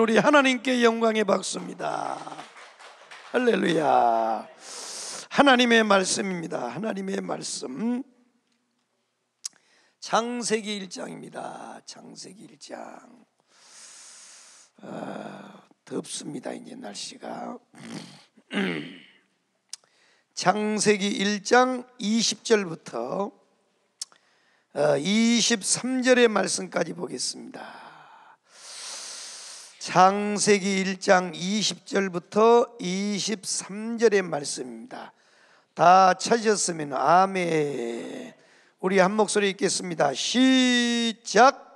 우리 하나님께 영광의 박수입니다. 할렐루야. 하나님의 말씀입니다. 하나님의 말씀. 창세기 1장입니다. 창세기 1장. 아, 덥습니다. 이제 날씨가. 창세기 1장 20절부터 23절의 어, 말씀까지 보겠습니다. 창세기 1장 20절부터 23절의 말씀입니다. 다 찾으셨으면 아멘. 우리 한 목소리 읽겠습니다. 시작.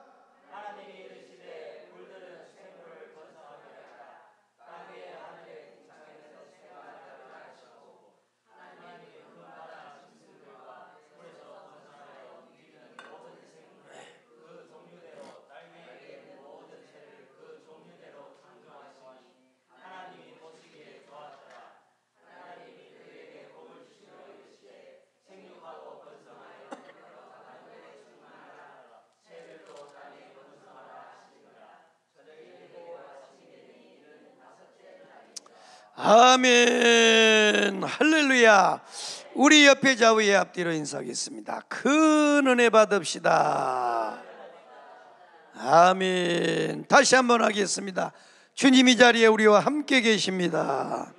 아멘. 할렐루야. 우리 옆에 좌우의 앞뒤로 인사하겠습니다. 큰 은혜 받읍시다. 아멘. 다시 한번 하겠습니다. 주님이 자리에 우리와 함께 계십니다.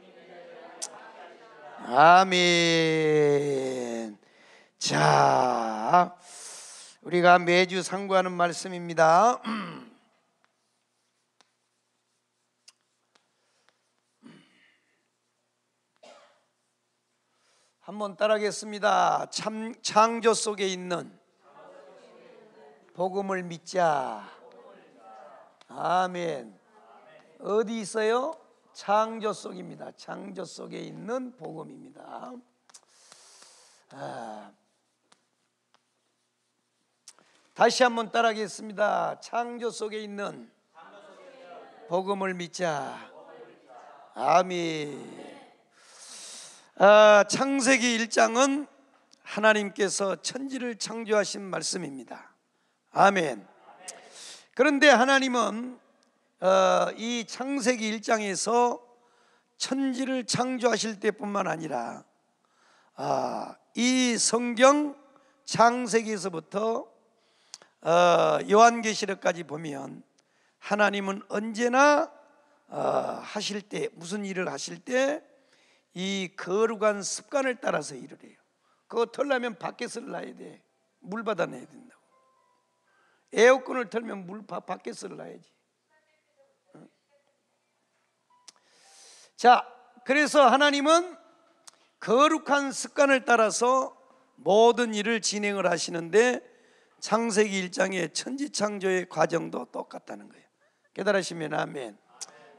아멘. 자, 우리가 매주 상고하는 말씀입니다. 한번 따라하겠습니다. 참, 창조 속에 있는 복음을 믿자. 아멘. 어디 있어요? 창조 속입니다. 창조 속에 있는 복음입니다. 아. 다시 한번 따라하겠습니다. 창조 속에 있는 복음을 믿자. 아멘. 아, 창세기 1장은 하나님께서 천지를 창조하신 말씀입니다. 아멘. 그런데 하나님은 어, 이 창세기 1장에서 천지를 창조하실 때뿐만 아니라 아, 이 성경 창세기에서부터 어, 요한계시록까지 보면 하나님은 언제나 어, 하실 때 무슨 일을 하실 때이 거룩한 습관을 따라서 일을 해요. 그거 털려면 밖에서 놔야 돼. 물 받아내야 된다고. 에어컨을 털면 물 밖에서 놔야지. 자, 그래서 하나님은 거룩한 습관을 따라서 모든 일을 진행을 하시는데 창세기 1장의 천지창조의 과정도 똑같다는 거예요. 깨달으시면 아멘.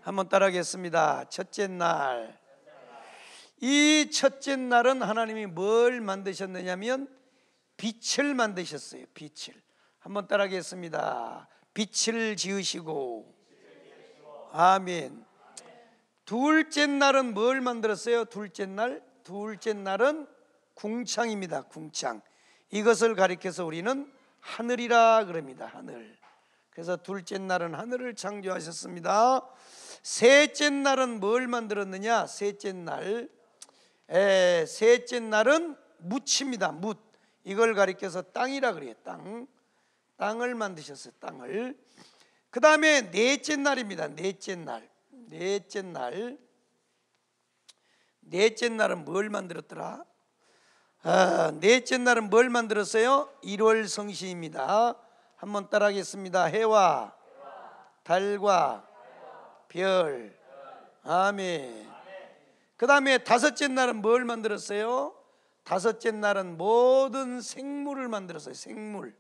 한번 따라하겠습니다. 첫째 날이 첫째 날은 하나님이 뭘 만드셨느냐면 빛을 만드셨어요. 빛을. 한번 따라하겠습니다. 빛을 지으시고 아멘. 둘째 날은 뭘 만들었어요? 둘째 날? 둘째 날은 궁창입니다. 궁창. 이것을 가리켜서 우리는 하늘이라 그럽니다. 하늘. 그래서 둘째 날은 하늘을 창조하셨습니다. 셋째 날은 뭘 만들었느냐? 셋째 날 에, 셋째 날은 묻힙니다. 묻 이걸 가리켜서 땅이라 그래요. 땅 땅을 만드셨어요. 땅을 그 다음에 넷째 날입니다. 넷째 날 넷째 날 넷째 날은 뭘 만들었더라? 아, 넷째 날은 뭘 만들었어요? 1월 성시입니다. 한번 따라하겠습니다. 해와 달과 별 아멘. 그 다음에 다섯째 날은 뭘 만들었어요? 다섯째 날은 모든 생물을 만들었어요. 생물.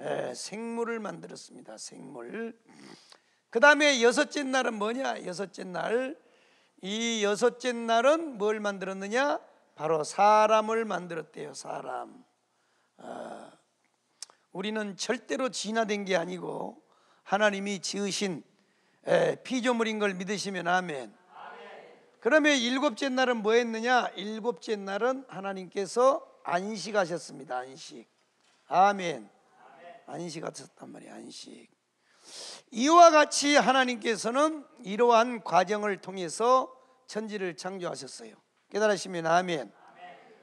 에, 예, 생물을 만들었습니다. 생물. 그 다음에 여섯째 날은 뭐냐? 여섯째 날. 이 여섯째 날은 뭘 만들었느냐? 바로 사람을 만들었대요. 사람. 어, 우리는 절대로 진화된 게 아니고 하나님이 지으신 에, 예, 피조물인 걸 믿으시면 아멘. 그러면 일곱째 날은 뭐 했느냐? 일곱째 날은 하나님께서 안식하셨습니다. 안식. 아멘. 안식하셨단 말이에요. 안식. 이와 같이 하나님께서는 이러한 과정을 통해서 천지를 창조하셨어요. 깨달으시면 아멘.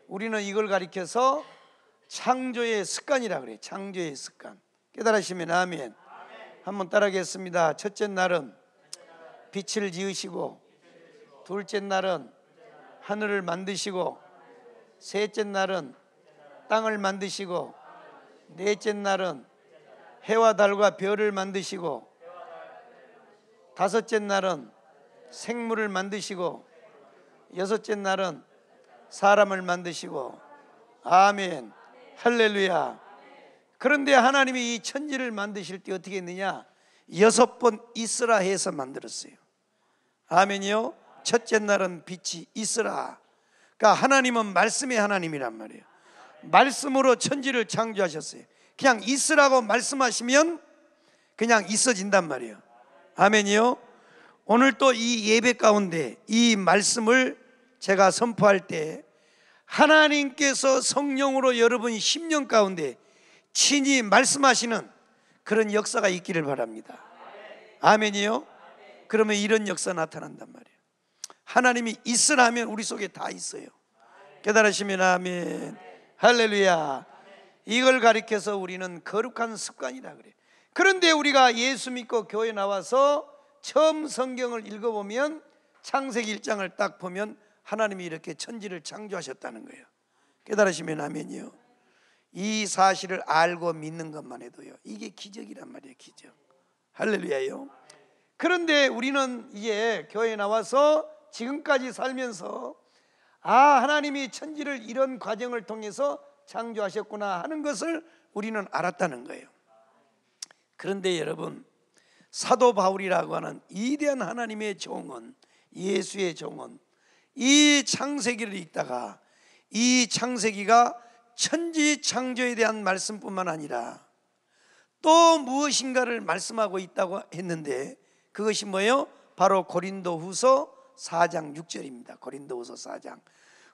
우리는 이걸 가리켜서 창조의 습관이라 그래요. 창조의 습관. 깨달으시면 아멘. 한번 따라하겠습니다. 첫째 날은 빛을 지으시고 둘째 날은 하늘을 만드시고 셋째 날은 땅을 만드시고 넷째 날은 해와 달과 별을 만드시고 다섯째 날은 생물을 만드시고 여섯째 날은 사람을 만드시고 아멘 할렐루야 그런데 하나님이 이 천지를 만드실 때 어떻게 했느냐 여섯 번 이스라 해서 만들었어요 아멘이요 첫째 날은 빛이 있으라. 그러니까 하나님은 말씀의 하나님이란 말이에요. 말씀으로 천지를 창조하셨어요. 그냥 있으라고 말씀하시면 그냥 있어진단 말이에요. 아멘이요. 오늘 또 이 예배 가운데 이 말씀을 제가 선포할 때 하나님께서 성령으로 여러분 1 0년 가운데 친히 말씀하시는 그런 역사가 있기를 바랍니다. 아멘이요. 그러면 이런 역사 나타난단 말이에요. 하나님이 있으라 면 우리 속에 다 있어요. 깨달으시면 아멘. 할렐루야. 이걸 가리켜서 우리는 거룩한 습관이라 그래. 그런데 우리가 예수 믿고 교회 나와서 처음 성경을 읽어보면 창세기 1장을 딱 보면 하나님이 이렇게 천지를 창조하셨다는 거예요. 깨달으시면 아멘이요. 이 사실을 알고 믿는 것만 해도요. 이게 기적이란 말이에요, 기적. 할렐루야요. 그런데 우리는 이제 교회 나와서 지금까지 살면서 아, 하나님이 천지를 이런 과정을 통해서 창조하셨구나 하는 것을 우리는 알았다는 거예요. 그런데 여러분, 사도 바울이라고 하는 이대한 하나님의 종은 예수의 종은 이 창세기를 읽다가 이 창세기가 천지 창조에 대한 말씀뿐만 아니라 또 무엇인가를 말씀하고 있다고 했는데 그것이 뭐예요? 바로 고린도 후서 4장 6절입니다. 고린도후서 4장.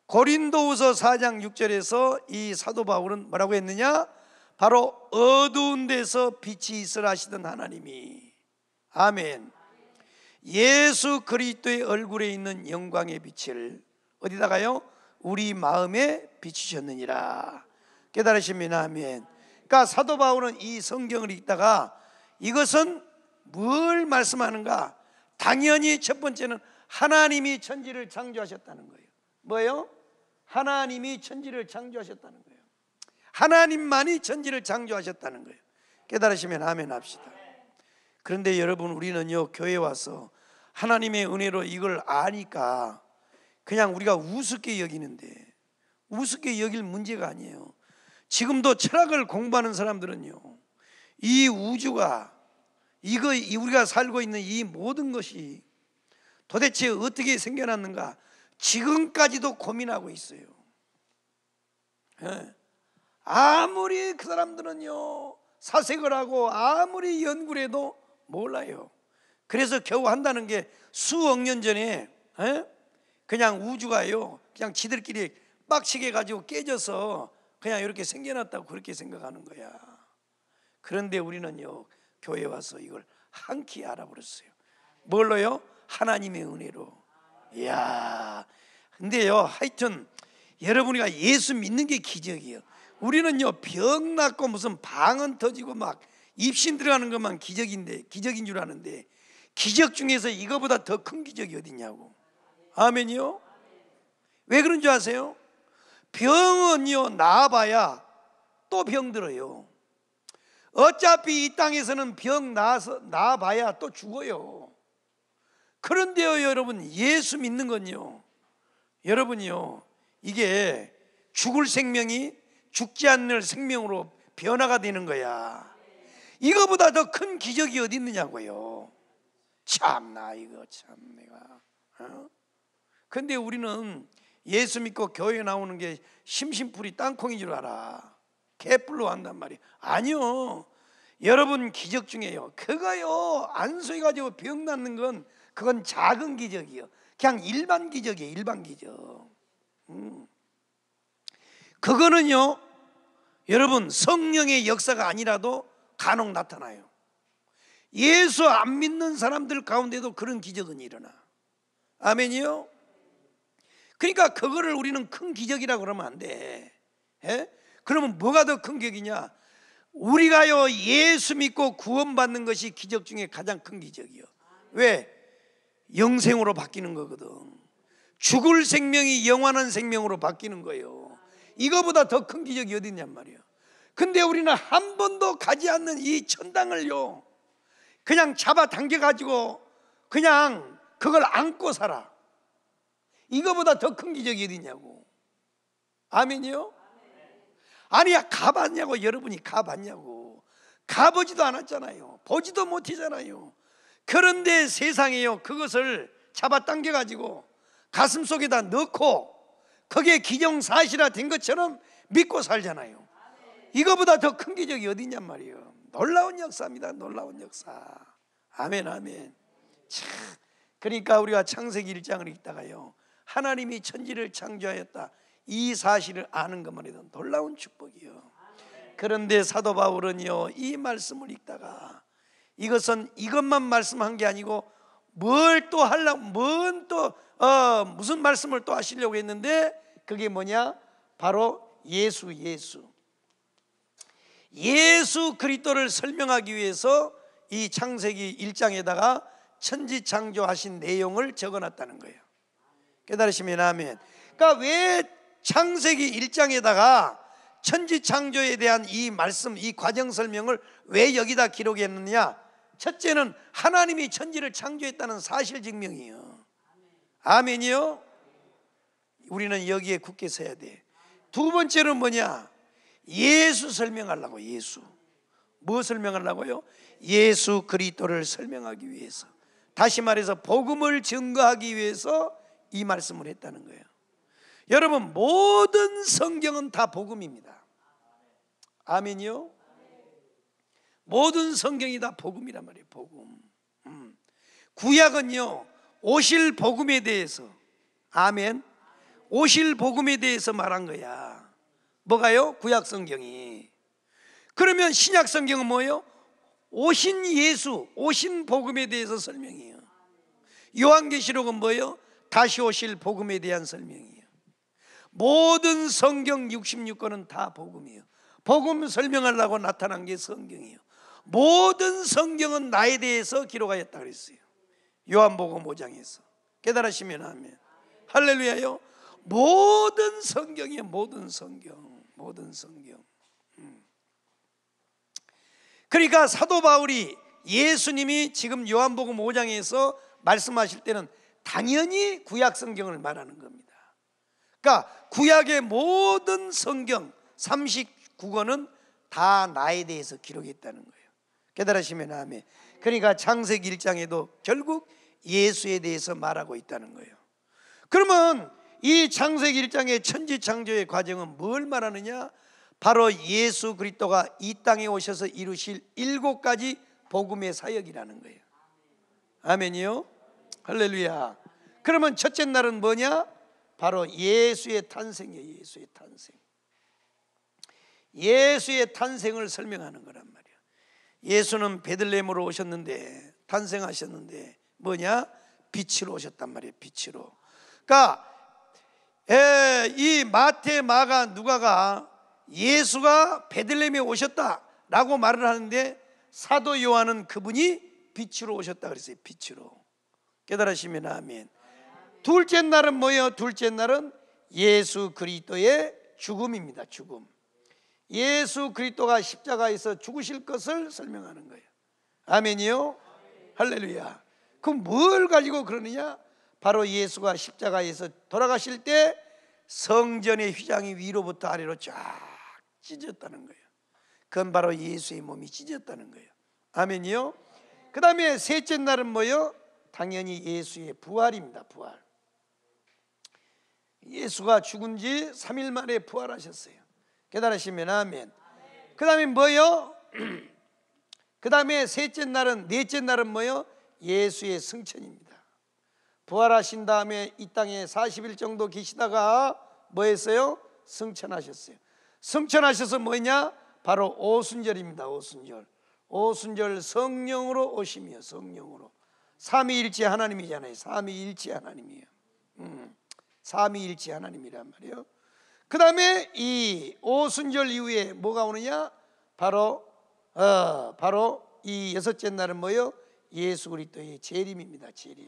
고린도후서 4장 6절에서 이 사도 바울은 뭐라고 했느냐? 바로 어두운 데서 빛이 있으라 하시던 하나님이 아멘. 예수 그리스도의 얼굴에 있는 영광의 빛을 어디다가요? 우리 마음에 비추셨느니라. 깨달으십니다. 아멘. 그러니까 사도 바울은 이 성경을 읽다가 이것은 뭘 말씀하는가? 당연히 첫 번째는 하나님이 천지를 창조하셨다는 거예요. 뭐요 하나님이 천지를 창조하셨다는 거예요. 하나님만이 천지를 창조하셨다는 거예요. 깨달으시면 아멘 합시다. 그런데 여러분 우리는요 교회 와서 하나님의 은혜로 이걸 아니까 그냥 우리가 우습게 여기는데 우습게 여길 문제가 아니에요. 지금도 철학을 공부하는 사람들은요 이 우주가 이거 우리가 살고 있는 이 모든 것이 도대체 어떻게 생겨났는가 지금까지도 고민하고 있어요. 예. 아무리 그 사람들은요 사색을 하고 아무리 연구를 해도 몰라요. 그래서 겨우 한다는 게 수억 년 전에 예? 그냥 우주가요 그냥 지들끼리 빡치게 가지고 깨져서 그냥 이렇게 생겨났다고 그렇게 생각하는 거야. 그런데 우리는요 교회 와서 이걸 한키 알아버렸어요. 뭘로요? 하나님의 은혜로. 이야. 근데요, 하여튼 여러분이가 예수 믿는 게 기적이에요. 우리는요, 병 났고 무슨 방언 터지고 막 입신 들어가는 것만 기적인데, 기적인 줄 아는데, 기적 중에서 이거보다 더 큰 기적이 어딨냐고. 아멘이요? 왜 그런 줄 아세요? 병은요, 나아봐야 또 병들어요. 어차피 이 땅에서는 병 나서, 나아봐야 또 죽어요. 그런데요, 여러분, 예수 믿는 건요. 여러분이요. 이게 죽을 생명이 죽지 않는 생명으로 변화가 되는 거야. 이거보다 더 큰 기적이 어디 있느냐고요. 참나 이거 참 내가. 어? 근데 우리는 예수 믿고 교회 나오는 게 심심풀이 땅콩인 줄 알아. 개뿔로 한단 말이야. 아니요. 여러분 기적 중에요. 그거요. 안수해 가지고 병 낫는 건 그건 작은 기적이요. 그냥 일반 기적이에요. 일반 기적. 음. 그거는요. 여러분 성령의 역사가 아니라도 간혹 나타나요. 예수 안 믿는 사람들 가운데도 그런 기적은 일어나. 아멘이요. 그러니까 그거를 우리는 큰 기적이라고 그러면 안 돼. 에? 예? 그러면 뭐가 더 큰 기적이냐? 우리가요 예수 믿고 구원받는 것이 기적 중에 가장 큰 기적이요. 왜? 영생으로 바뀌는 거거든. 죽을 생명이 영원한 생명으로 바뀌는 거예요. 이거보다 더 큰 기적이 어디 냔말이에 근데 우리는 한 번도 가지 않는 이 천당을요. 그냥 잡아당겨 가지고 그냥 그걸 안고 살아. 이거보다 더 큰 기적이 어디 냐고 아멘이요? 아니야 가봤냐고 여러분이 가봤냐고. 가보지도 않았잖아요. 보지도 못했잖아요. 그런데 세상이요 그것을 잡아당겨 가지고 가슴 속에다 넣고 그게 기정사실화 된 것처럼 믿고 살잖아요. 이거보다 더 큰 기적이 어디냔 말이에요. 놀라운 역사입니다. 놀라운 역사. 아멘, 아멘. 참, 그러니까 우리가 창세기 1장을 읽다가요. 하나님이 천지를 창조하였다. 이 사실을 아는 것만 해도 놀라운 축복이요. 그런데 사도 바울은요, 이 말씀을 읽다가 이것은 이것만 말씀한 게 아니고 뭘 또 하려고 뭔또 어, 무슨 말씀을 또 하시려고 했는데 그게 뭐냐? 바로 예수 예수. 예수 그리스도를 설명하기 위해서 이 창세기 1장에다가 천지 창조하신 내용을 적어 놨다는 거예요. 깨달으시면 아멘. 그러니까 왜 창세기 1장에다가 천지 창조에 대한 이 말씀, 이 과정 설명을 왜 여기다 기록했느냐? 첫째는 하나님이 천지를 창조했다는 사실 증명이에요. 아멘이요. 우리는 여기에 굳게 서야 돼. 두 번째는 뭐냐? 예수 설명하려고 예수. 뭐 설명하려고요? 예수 그리스도를 설명하기 위해서. 다시 말해서 복음을 증거하기 위해서 이 말씀을 했다는 거예요. 여러분 모든 성경은 다 복음입니다. 아멘이요. 모든 성경이 다 복음이란 말이에요. 복음. 음. 구약은요 오실 복음에 대해서 아멘. 오실 복음에 대해서 말한 거야. 뭐가요? 구약 성경이. 그러면 신약 성경은 뭐예요? 오신 예수, 오신 복음에 대해서 설명이에요. 요한계시록은 뭐예요? 다시 오실 복음에 대한 설명이에요. 모든 성경 66권은 다 복음이에요. 복음 설명하려고 나타난 게 성경이에요. 모든 성경은 나에 대해서 기록하였다 그랬어요. 요한복음 5장에서 깨달으시면 아멘. 할렐루야요. 모든 성경이 모든 성경, 모든 성경. 음. 그러니까 사도 바울이 예수님이 지금 요한복음 5장에서 말씀하실 때는 당연히 구약 성경을 말하는 겁니다. 그러니까 구약의 모든 성경 39권은 다 나에 대해서 기록했다는 거예요. 깨달으시면 아멘. 그러니까 창세기 1장에도 결국 예수에 대해서 말하고 있다는 거예요. 그러면 이 창세기 1장의 천지 창조의 과정은 뭘 말하느냐? 바로 예수 그리스도가 이 땅에 오셔서 이루실 일곱 가지 복음의 사역이라는 거예요. 아멘이요. 할렐루야. 그러면 첫째 날은 뭐냐? 바로 예수의 탄생이에요. 예수의 탄생. 예수의 탄생을 설명하는 거란 예수는 베들레헴으로 오셨는데 탄생하셨는데 뭐냐? 빛으로 오셨단 말이에요. 빛으로. 그러니까 에, 예, 이 마태, 마가, 누가가 예수가 베들레헴에 오셨다라고 말을 하는데 사도 요한은 그분이 빛으로 오셨다 그랬어요. 빛으로. 깨달으시면 아멘. 둘째 날은 뭐예요? 둘째 날은 예수 그리스도의 죽음입니다. 죽음. 예수 그리스도가 십자가에서 죽으실 것을 설명하는 거예요. 아멘이요. 할렐루야. 그럼 뭘 가지고 그러느냐? 바로 예수가 십자가에서 돌아가실 때 성전의 휘장이 위로부터 아래로 쫙 찢었다는 거예요. 그건 바로 예수의 몸이 찢었다는 거예요. 아멘이요. 그 다음에 셋째 날은 뭐요? 당연히 예수의 부활입니다. 부활. 예수가 죽은 지 3일 만에 부활하셨어요. 깨달으시면 아멘. 그 다음에 뭐요? 그 다음에 셋째 날은 넷째 날은 뭐요? 예수의 승천입니다. 부활하신 다음에 이 땅에 40일 정도 계시다가 뭐 했어요? 승천하셨어요. 승천하셔서 뭐냐? 바로 오순절입니다. 오순절. 오순절 성령으로 오심이요. 성령으로. 삼위일체 하나님이잖아요. 삼위일체 하나님이에요. 음, 삼위일체 하나님이란 말이에요. 그 다음에 이 오순절 이후에 뭐가 오느냐? 바로 어, 바로 이 여섯째 날은 뭐요? 예수 그리스도의 재림입니다. 재림.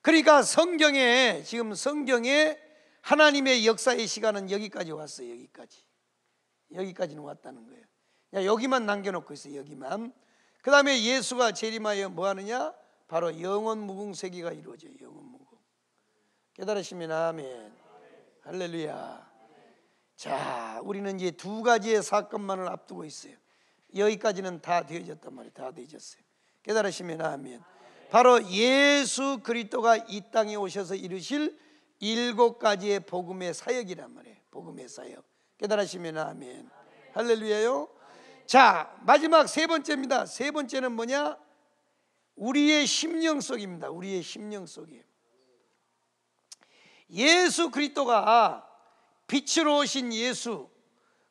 그러니까 성경에 지금 성경에 하나님의 역사의 시간은 여기까지 왔어요. 여기까지. 여기까지는 왔다는 거예요. 그냥 여기만 남겨놓고 있어요. 여기만. 그 다음에 예수가 재림하여 뭐 하느냐? 바로 영원 무궁 세계가 이루어져요. 영원 무궁. 깨달으시면 아멘. 할렐루야. 자, 우리는 이제 두 가지의 사건만을 앞두고 있어요. 여기까지는 다 되어졌단 말이에요. 다 되어졌어요. 깨달으시면 아멘. 바로 예수 그리스도가 이 땅에 오셔서 이루실 일곱 가지의 복음의 사역이란 말이에요. 복음의 사역. 깨달으시면 아멘. 할렐루야요. 자, 마지막 세 번째입니다. 세 번째는 뭐냐? 우리의 심령 속입니다. 우리의 심령 속이에요. 예수 그리스도가 빛으로 오신 예수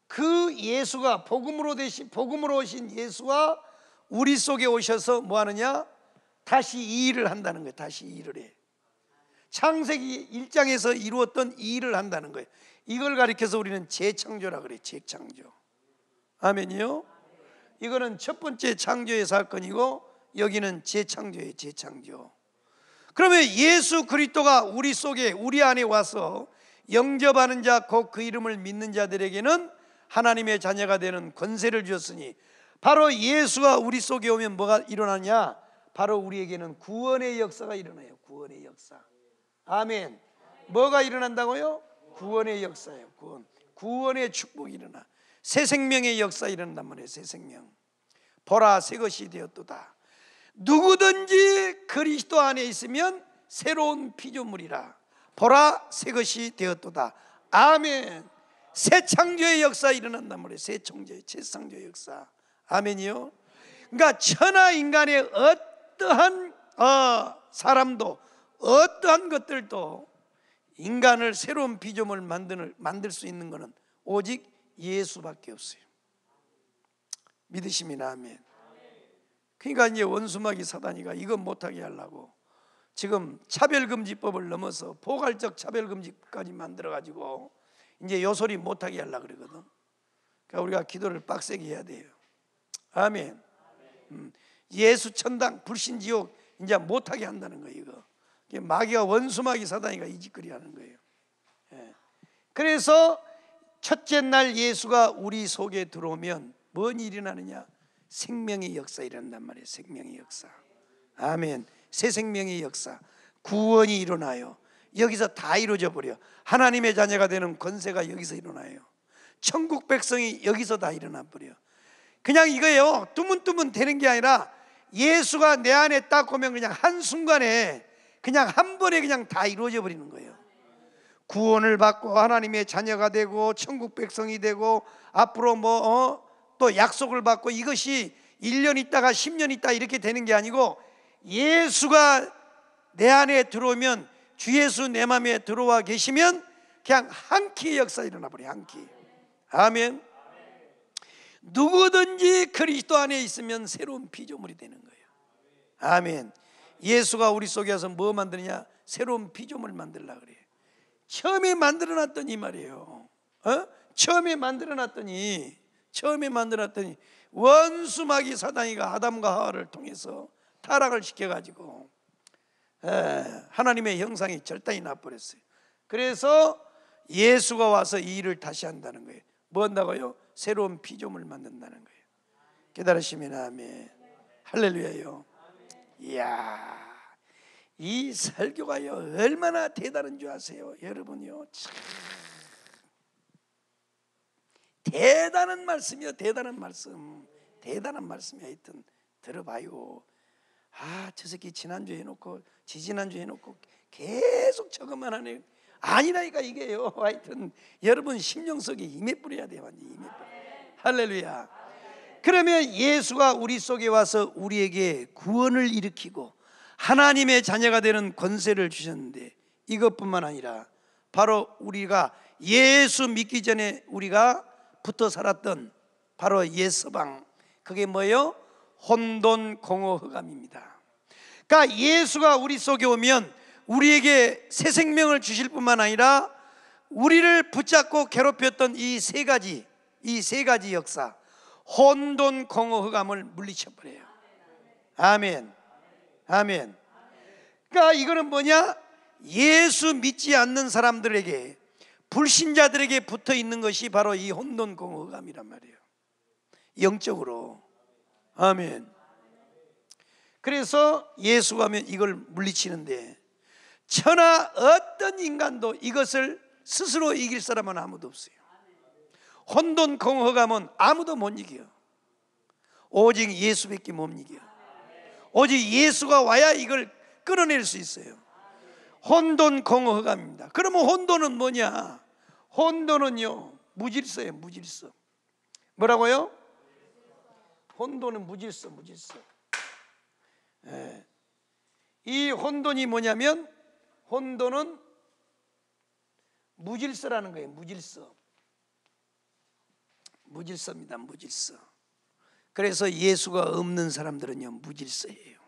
그 예수가 복음으로 되신 복음으로 오신 예수와 우리 속에 오셔서 뭐 하느냐? 다시 이 일을 한다는 거예요. 다시 이 일을 해. 창세기 1장에서 이루었던 이 일을 한다는 거예요. 이걸 가리켜서 우리는 재창조라 그래. 재창조. 아멘이요. 이거는 첫 번째 창조의 사건이고 여기는 재창조의 재창조. 그러면 예수 그리스도가 우리 속에 우리 안에 와서 영접하는 자 곧 그 이름을 믿는 자들에게는 하나님의 자녀가 되는 권세를 주었으니 바로 예수가 우리 속에 오면 뭐가 일어나냐? 바로 우리에게는 구원의 역사가 일어나요. 구원의 역사. 아멘. 뭐가 일어난다고요? 구원의 역사예요. 구원. 구원의 축복이 일어나. 새 생명의 역사 일어난단 말이에요. 새 생명. 보라 새 것이 되었도다. 누구든지 그리스도 안에 있으면 새로운 피조물이라 보라 새 것이 되었도다 아멘 새 창조의 역사 일어난단 말이에요 새 창조의 새 창조의 역사 아멘이요 그러니까 천하 인간의 어떠한 어, 사람도 어떠한 것들도 인간을 새로운 피조물 만드는, 만들 수 있는 것은 오직 예수밖에 없어요 믿으심이 아멘 그러니까 이제 원수마귀 사단이가 이거 못하게 하려고 지금 차별금지법을 넘어서 포괄적 차별금지까지 만들어가지고 이제 요소리 못하게 하려고 그러거든. 그러니까 우리가 기도를 빡세게 해야 돼요. 아멘. 음. 예수 천당 불신지옥 이제 못하게 한다는 거예요. 이거. 마귀가 원수마귀 사단이가 이 짓거리 하는 거예요. 예. 그래서 첫째 날 예수가 우리 속에 들어오면 뭔 일이 나느냐? 생명의 역사 일어난단 말이에요. 생명의 역사. 아멘. 새 생명의 역사. 구원이 일어나요. 여기서 다 이루어져 버려. 하나님의 자녀가 되는 권세가 여기서 일어나요. 천국 백성이 여기서 다 일어나 버려. 그냥 이거예요. 뜨문뜨문 되는 게 아니라 예수가 내 안에 딱 오면 그냥 한순간에 그냥 한 번에 그냥 다 이루어져 버리는 거예요. 구원을 받고 하나님의 자녀가 되고 천국 백성이 되고 앞으로 뭐 어? 또 약속을 받고 이것이 1년 있다가 10년 있다 이렇게 되는 게 아니고 예수가 내 안에 들어오면 주 예수 내 마음에 들어와 계시면 그냥 한 키의 역사 일어나 버려 한 키. 아멘. 누구든지 그리스도 안에 있으면 새로운 피조물이 되는 거예요. 아멘. 예수가 우리 속에 서뭐 만드느냐? 새로운 피조물 만들라 그래. 처음에 만들어 놨더니 말이에요. 어? 처음에 만들어 놨더니 처음에 만들었더니 원수마귀 사단이가 아담과 하와를 통해서 타락을 시켜가지고 하나님의 형상이 절단이 나버렸어요. 그래서 예수가 와서 이 일을 다시 한다는 거예요. 뭔다고요? 뭐 새로운 피조물 만든다는 거예요. 깨달으시면 아멘. 할렐루야요. 이야, 이 설교가요 얼마나 대단한 줄 아세요, 여러분요. 참. 대단한 말씀이요 대단한 말씀 대단한 말씀이 하여튼 들어봐요 아저 새끼 지난주 해놓고 지지난주 해놓고 계속 저것만 하네 아니라니까 이게요 하여튼 여러분 심령 속에 임해 뿌려야 돼요 완전 임해 뿌려 할렐루야 그러면 예수가 우리 속에 와서 우리에게 구원을 일으키고 하나님의 자녀가 되는 권세를 주셨는데 이것뿐만 아니라 바로 우리가 예수 믿기 전에 우리가 붙어 살았던 바로 예서방 그게 뭐예요? 혼돈 공허 흑암입니다 그러니까 예수가 우리 속에 오면 우리에게 새 생명을 주실 뿐만 아니라 우리를 붙잡고 괴롭혔던 이 세 가지 이 세 가지 역사 혼돈 공허 흑암을 물리쳐 버려요 아멘 아멘 그러니까 이거는 뭐냐 예수 믿지 않는 사람들에게 불신자들에게 붙어 있는 것이 바로 이 혼돈 공허감이란 말이에요. 영적으로. 아멘. 그래서 예수가 면 이걸 물리치는데 천하 어떤 인간도 이것을 스스로 이길 사람은 아무도 없어요. 혼돈 공허감은 아무도 못 이겨. 오직 예수밖에 못 이겨. 오직 예수가 와야 이걸 끌어낼 수 있어요. 혼돈 공허감입니다. 그러면 혼돈은 뭐냐? 혼돈은요 무질서예요 무질서 뭐라고요? 혼돈은 무질서 무질서 예. 이 혼돈이 뭐냐면 혼돈은 무질서라는 거예요 무질서 무질서입니다 무질서 그래서 예수가 없는 사람들은요 무질서예요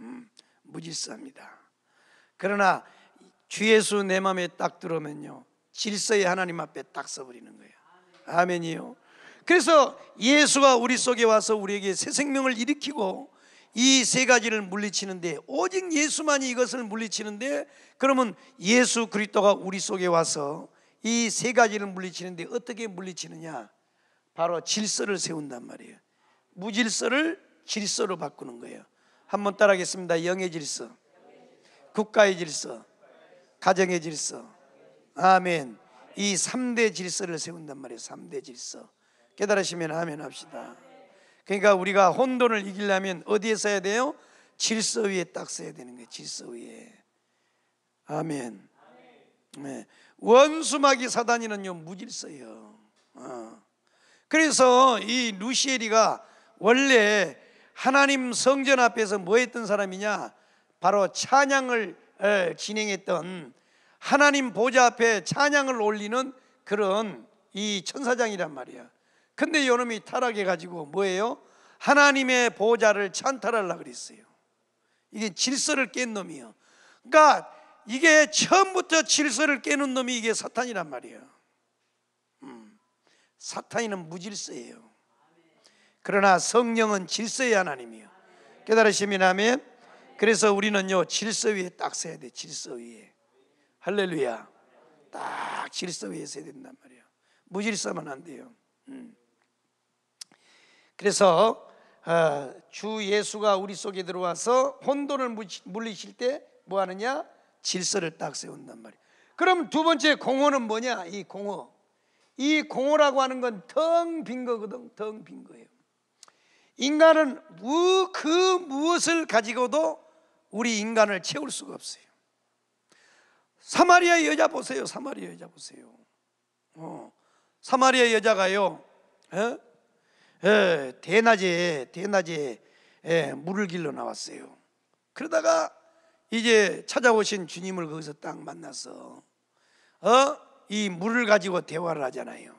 음, 무질서합니다 그러나 주 예수 내 마음에 딱 들어오면요 질서의 하나님 앞에 딱 서버리는 거예요. 아멘이요. 그래서 예수가 우리 속에 와서 우리에게 새 생명을 일으키고 이 세 가지를 물리치는데 오직 예수만이 이것을 물리치는데 그러면 예수 그리스도가 우리 속에 와서 이 세 가지를 물리치는데 어떻게 물리치느냐? 바로 질서를 세운단 말이에요. 무질서를 질서로 바꾸는 거예요. 한번 따라하겠습니다. 영의 질서, 국가의 질서, 가정의 질서, 아멘. 이 3대 질서를 세운단 말이에요. 3대 질서. 깨달으시면 아멘 합시다. 그러니까 우리가 혼돈을 이기려면 어디에 써야 돼요? 질서 위에 딱 써야 되는 거예요. 질서 위에. 아멘. 네. 원수마귀 사단이는요 무질서예요. 어. 그래서 이 루시엘이가 원래 하나님 성전 앞에서 뭐 했던 사람이냐? 바로 찬양을 진행했던 하나님 보좌 앞에 찬양을 올리는 그런 이 천사장이란 말이야. 근데 요놈이 타락해 가지고 뭐예요? 하나님의 보좌를 찬탈하려 그랬어요. 이게 질서를 깬 놈이요. 그러니까 이게 처음부터 질서를 깨는 놈이 이게 사탄이란 말이에요. 음, 사탄이는 무질서예요. 그러나 성령은 질서의 하나님이요. 깨달으시면 하면 그래서 우리는요 질서 위에 딱 서야 돼. 질서 위에. 할렐루야. 딱 질서 위에 있어야 된단 말이에요. 무질서만안 돼요. 음. 그래서 아, 주 예수가 우리 속에 들어와서 혼돈을 물리실 때 뭐 하느냐? 질서를 딱 세운단 말이에요. 그럼 두 번째 공허는 뭐냐? 이 공허. 이 공허라고 하는 건 텅 빈 거거든. 텅빈 거예요. 인간은 그 무엇을 가지고도 우리 인간을 채울 수가 없어요. 사마리아 여자 보세요. 사마리아 여자 보세요. 어, 사마리아 여자가요. 에? 에, 대낮에 대낮에 에, 물을 길러 나왔어요. 그러다가 이제 찾아오신 주님을 거기서 딱 만나서 어? 이 물을 가지고 대화를 하잖아요.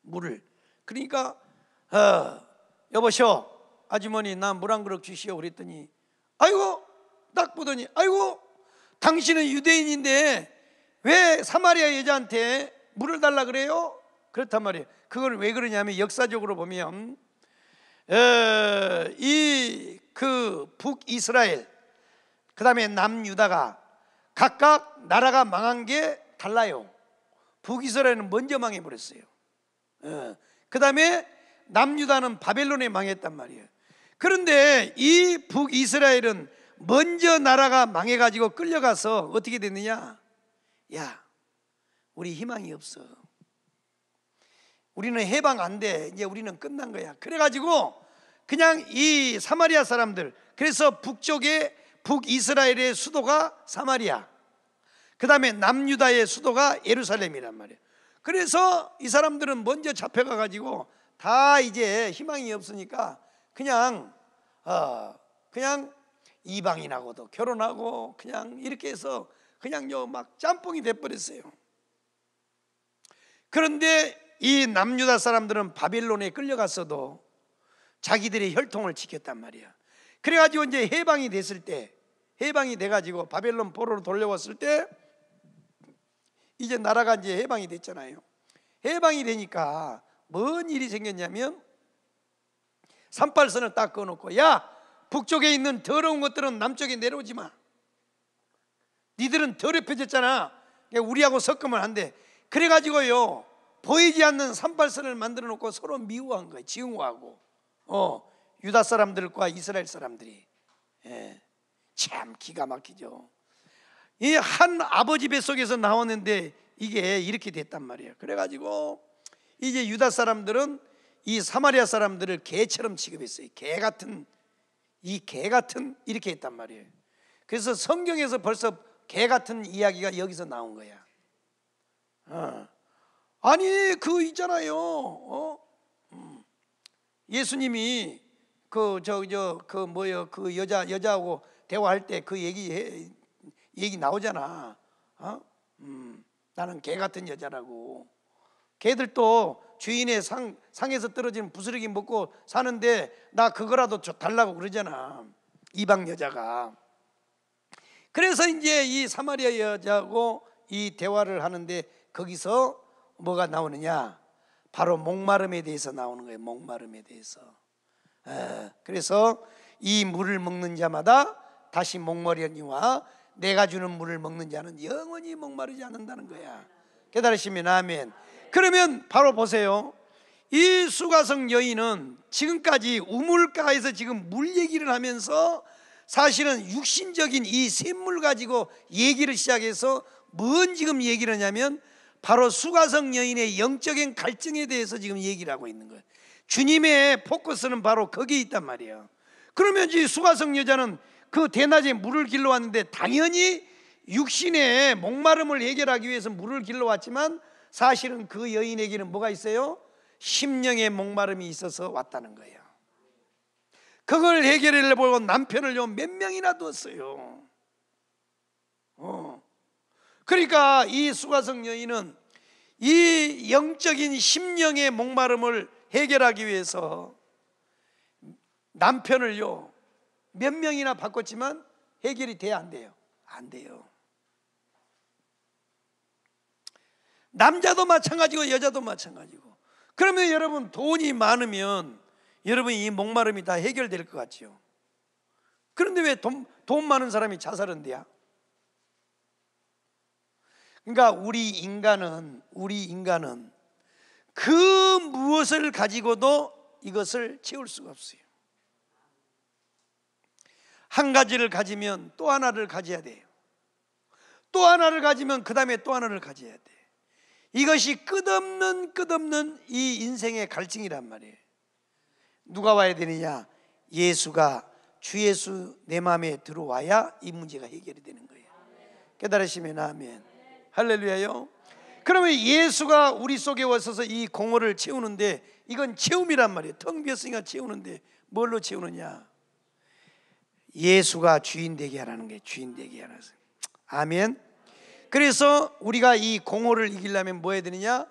물을. 그러니까 어, 여보시오 아주머니 나 물 한 그릇 주시오 그랬더니 아이고 딱 보더니 아이고 당신은 유대인인데 왜 사마리아 여자한테 물을 달라 그래요? 그렇단 말이에요. 그걸 왜 그러냐면 역사적으로 보면 어, 이그 북이스라엘 그다음에 남유다가 각각 나라가 망한 게 달라요. 북이스라엘은 먼저 망해 버렸어요. 어, 그다음에 남유다는 바벨론에 망했단 말이에요. 그런데 이 북이스라엘은 먼저 나라가 망해가지고 끌려가서 어떻게 됐느냐? 야, 우리 희망이 없어. 우리는 해방 안 돼. 이제 우리는 끝난 거야. 그래가지고 그냥 이 사마리아 사람들, 그래서 북쪽에 북이스라엘의 수도가 사마리아. 그 다음에 남유다의 수도가 예루살렘이란 말이야 그래서 이 사람들은 먼저 잡혀가가지고 다 이제 희망이 없으니까 그냥, 어, 그냥 이방인하고도 결혼하고 그냥 이렇게 해서 그냥요 막 짬뽕이 돼버렸어요. 그런데 이 남유다 사람들은 바빌론에 끌려갔어도 자기들의 혈통을 지켰단 말이야. 그래가지고 이제 해방이 됐을 때, 해방이 돼가지고 바벨론 포로로 돌려왔을 때, 이제 나라가 이제 해방이 됐잖아요. 해방이 되니까 뭔 일이 생겼냐면, 산발선을 딱 꺼놓고, 야, 북쪽에 있는 더러운 것들은 남쪽에 내려오지 마. 니들은 더럽혀졌잖아. 그러니까 우리하고 섞음을 한대. 그래가지고요, 보이지 않는 산발선을 만들어 놓고 서로 미워한 거예 증오하고. 어, 유다 사람들과 이스라엘 사람들이. 예, 참 기가 막히죠. 이 한 아버지 뱃속에서 나왔는데 이게 이렇게 됐단 말이에요. 그래가지고 이제 유다 사람들은 이 사마리아 사람들을 개처럼 취급했어요. 개 같은 이개 같은 이렇게 했단 말이에요. 그래서 성경에서 벌써 개 같은 이야기가 여기서 나온 거야. 어. 아니 그 있잖아요. 어? 음. 예수님이 그 저 저그 그 뭐요 그 여자 여자하고 대화할 때 그 얘기 얘기 나오잖아. 어? 음. 나는 개 같은 여자라고. 개들도 주인의 상, 상에서 떨어지는 부스러기 먹고 사는데 나 그거라도 줘 달라고 그러잖아. 이방 여자가. 그래서 이제 이 사마리아 여자하고 이 대화를 하는데 거기서 뭐가 나오느냐? 바로 목마름에 대해서 나오는 거예요. 목마름에 대해서. 에, 그래서 이 물을 먹는 자마다 다시 목마르니와 내가 주는 물을 먹는 자는 영원히 목마르지 않는다는 거야. 깨달으시면 아멘. 그러면 바로 보세요. 이 수가성 여인은 지금까지 우물가에서 지금 물 얘기를 하면서 사실은 육신적인 이 샘물 가지고 얘기를 시작해서 뭔 지금 얘기를 하냐면 바로 수가성 여인의 영적인 갈증에 대해서 지금 얘기를 하고 있는 거예요. 주님의 포커스는 바로 거기에 있단 말이에요. 그러면 이 수가성 여자는 그 대낮에 물을 길러왔는데 당연히 육신의 목마름을 해결하기 위해서 물을 길러왔지만 사실은 그 여인에게는 뭐가 있어요? 심령의 목마름이 있어서 왔다는 거예요. 그걸 해결해 보고 남편을 몇 명이나 뒀어요. 어. 그러니까 이 수가성 여인은 이 영적인 심령의 목마름을 해결하기 위해서 남편을요 몇 명이나 바꿨지만 해결이 돼야 안 돼요. 안 돼요. 남자도 마찬가지고 여자도 마찬가지고. 그러면 여러분 돈이 많으면 여러분 이 목마름이 다 해결될 것 같지요. 그런데 왜돈돈 많은 사람이 자살한대야? 그러니까 우리 인간은 우리 인간은 그 무엇을 가지고도 이것을 채울 수가 없어요. 한 가지를 가지면 또 하나를 가져야 돼요. 또 하나를 가지면 그 다음에 또 하나를 가져야 돼요. 이것이 끝없는 끝없는 이 인생의 갈증이란 말이에요. 누가 와야 되느냐? 예수가 주 예수 내 마음에 들어와야 이 문제가 해결이 되는 거예요. 깨달으시면 아멘. 할렐루야요. 그러면 예수가 우리 속에 와서서 이 공허를 채우는데 이건 채움이란 말이에요. 텅 비었으니까 채우는데 뭘로 채우느냐? 예수가 주인 되게 하라는 게 주인 되게 하라는 거예요. 아멘. 그래서 우리가 이 공허를 이기려면 뭐 해야 되느냐?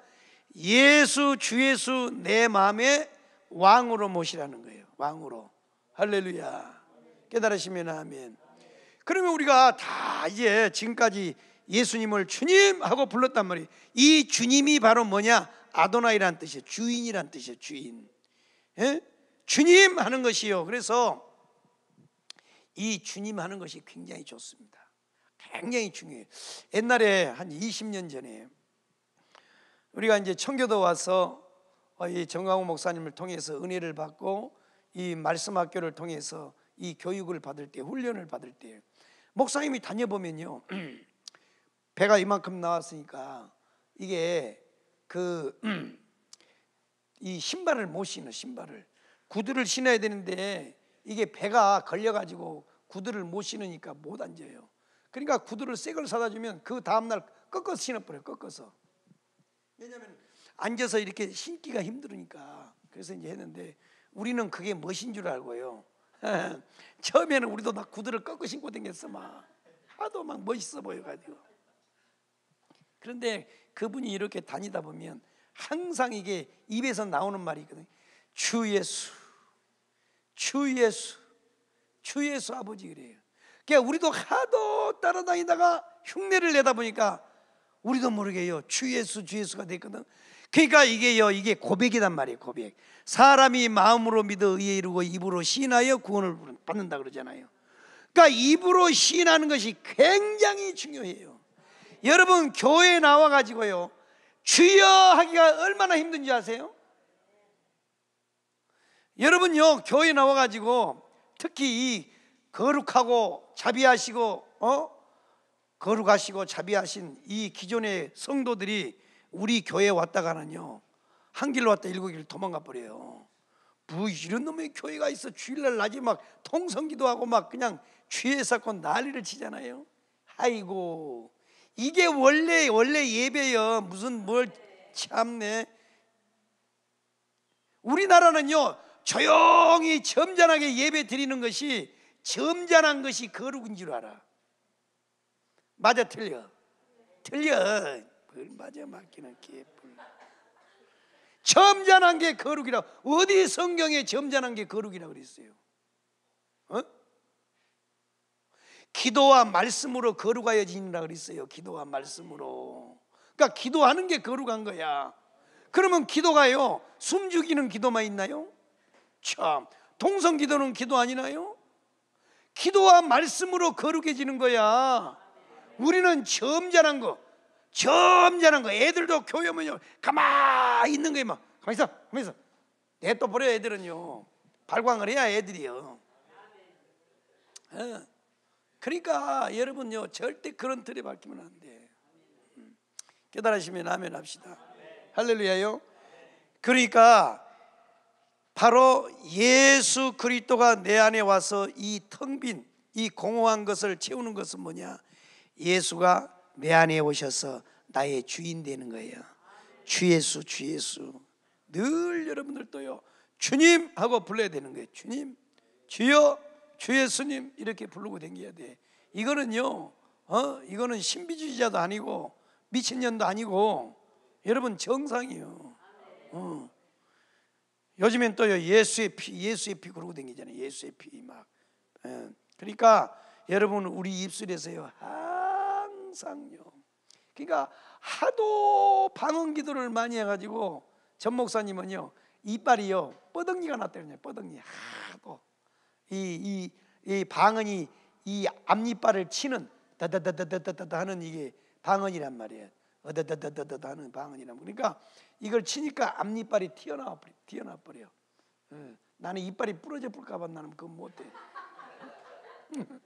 예수 주 예수 내 마음에 왕으로 모시라는 거예요. 왕으로. 할렐루야. 깨달으시면 아멘. 그러면 우리가 다 이제 지금까지 예수님을 주님 하고 불렀단 말이에요. 이 주님이 바로 뭐냐? 아도나이란 뜻이에요. 주인이란 뜻이에요. 주인. 예? 주님 하는 것이요. 그래서 이 주님 하는 것이 굉장히 좋습니다. 굉장히 중요해요. 옛날에 한 20년 전에 우리가 이제 청교도 와서 어, 이 정강호 목사님을 통해서 은혜를 받고 이 말씀 학교를 통해서 이 교육을 받을 때 훈련을 받을 때 목사님이 다녀보면요 배가 이만큼 나왔으니까 이게 그 이 신발을 못 신어 신발을 구두를 신어야 되는데 이게 배가 걸려가지고 구두를 못 신으니까 못 앉아요 그러니까 구두를 새 걸 사다 주면 그 다음 날 꺾어서 신어버려 요 꺾어서. 왜냐하면 앉아서 이렇게 신기가 힘들으니까 그래서 이제 했는데 우리는 그게 멋인 줄 알고요. 처음에는 우리도 막 구두를 꺾어 신고 댕겼어 막 하도 막 멋있어 보여가지고. 그런데 그분이 이렇게 다니다 보면 항상 이게 입에서 나오는 말이거든요. 주 예수, 주 예수, 주 예수 아버지 그래요. 그러니까 우리도 하도 따라다니다가 흉내를 내다 보니까 우리도 모르게요. 주 예수 주 예수가 됐거든. 그러니까 이게요. 이게 고백이란 말이에요. 고백. 사람이 마음으로 믿어 의에 이르고 입으로 신하여 구원을 받는다 그러잖아요. 그러니까 입으로 시인하는 것이 굉장히 중요해요. 여러분 교회 에 나와 가지고요. 주여 하기가 얼마나 힘든지 아세요? 여러분요 교회 에 나와 가지고 특히 이 거룩하고 자비하시고 어? 거룩하시고 자비하신 이 기존의 성도들이 우리 교회에 왔다가는요 한 길로 왔다 일곱 길 도망가 버려요. 뭐 이런 놈의 교회가 있어 주일날 낮에 막 통성기도 하고 막 그냥 죄의 사건 난리를 치잖아요. 아이고 이게 원래 원래 예배요 무슨 뭘 참네. 우리나라는요 조용히 점잖하게 예배 드리는 것이 점잖한 것이 거룩인 줄 알아. 맞아 틀려. 틀려. 맞아 맞기는 개뿔. 점잖한 게 거룩이라. 어디 성경에 점잖한 게 거룩이라 그랬어요? 어? 기도와 말씀으로 거룩하여지니라 그랬어요. 기도와 말씀으로. 그러니까 기도하는 게 거룩한 거야. 그러면 기도가요. 숨죽이는 기도만 있나요? 참. 동성 기도는 기도 아니나요? 기도와 말씀으로 거룩해지는 거야. 우리는 점잖한 거, 점잖한 거. 애들도 교회 오면 가만히 있는 거야. 뭐. 가만히 있어, 가만히 있어. 내또 버려, 애들은요. 발광을 해야 애들이요. 어. 그러니까 여러분요, 절대 그런 틀에 박히면 안 돼. 음. 깨달으시면 아멘 합시다. 할렐루야요. 그러니까 바로 예수 그리스도가 내 안에 와서 이 텅 빈 이 공허한 것을 채우는 것은 뭐냐? 예수가 내 안에 오셔서 나의 주인 되는 거예요. 주 예수, 주 예수. 늘 여러분들도요. 주님 하고 불러야 되는 거예요. 주님, 주여, 주 예수님 이렇게 부르고 댕겨야 돼. 이거는요. 어? 이거는 신비주의자도 아니고 미친년도 아니고 여러분 정상이요. 어. 요즘엔 또 예수의 피, 예수의 피 그러고 댕기잖아요. 예수의 피 막. 예. 그러니까 여러분 우리 입술에서요 항상요. 그러니까 하도 방언 기도를 많이 해가지고 전 목사님은요 이빨이요 뻐덩이가 났대요. 뻐덩이 하도 이이 이 방언이 이 앞니빨을 치는 다다다다다다다 하는 이게 방언이란 말이에요. 어다다다다다 하는 방언이란 그러니까 이걸 치니까 앞니빨이 튀어나와 버려. 튀어나와 버려. 예. 나는 이빨이 부러져 볼까 봐 나는 그건 못 해.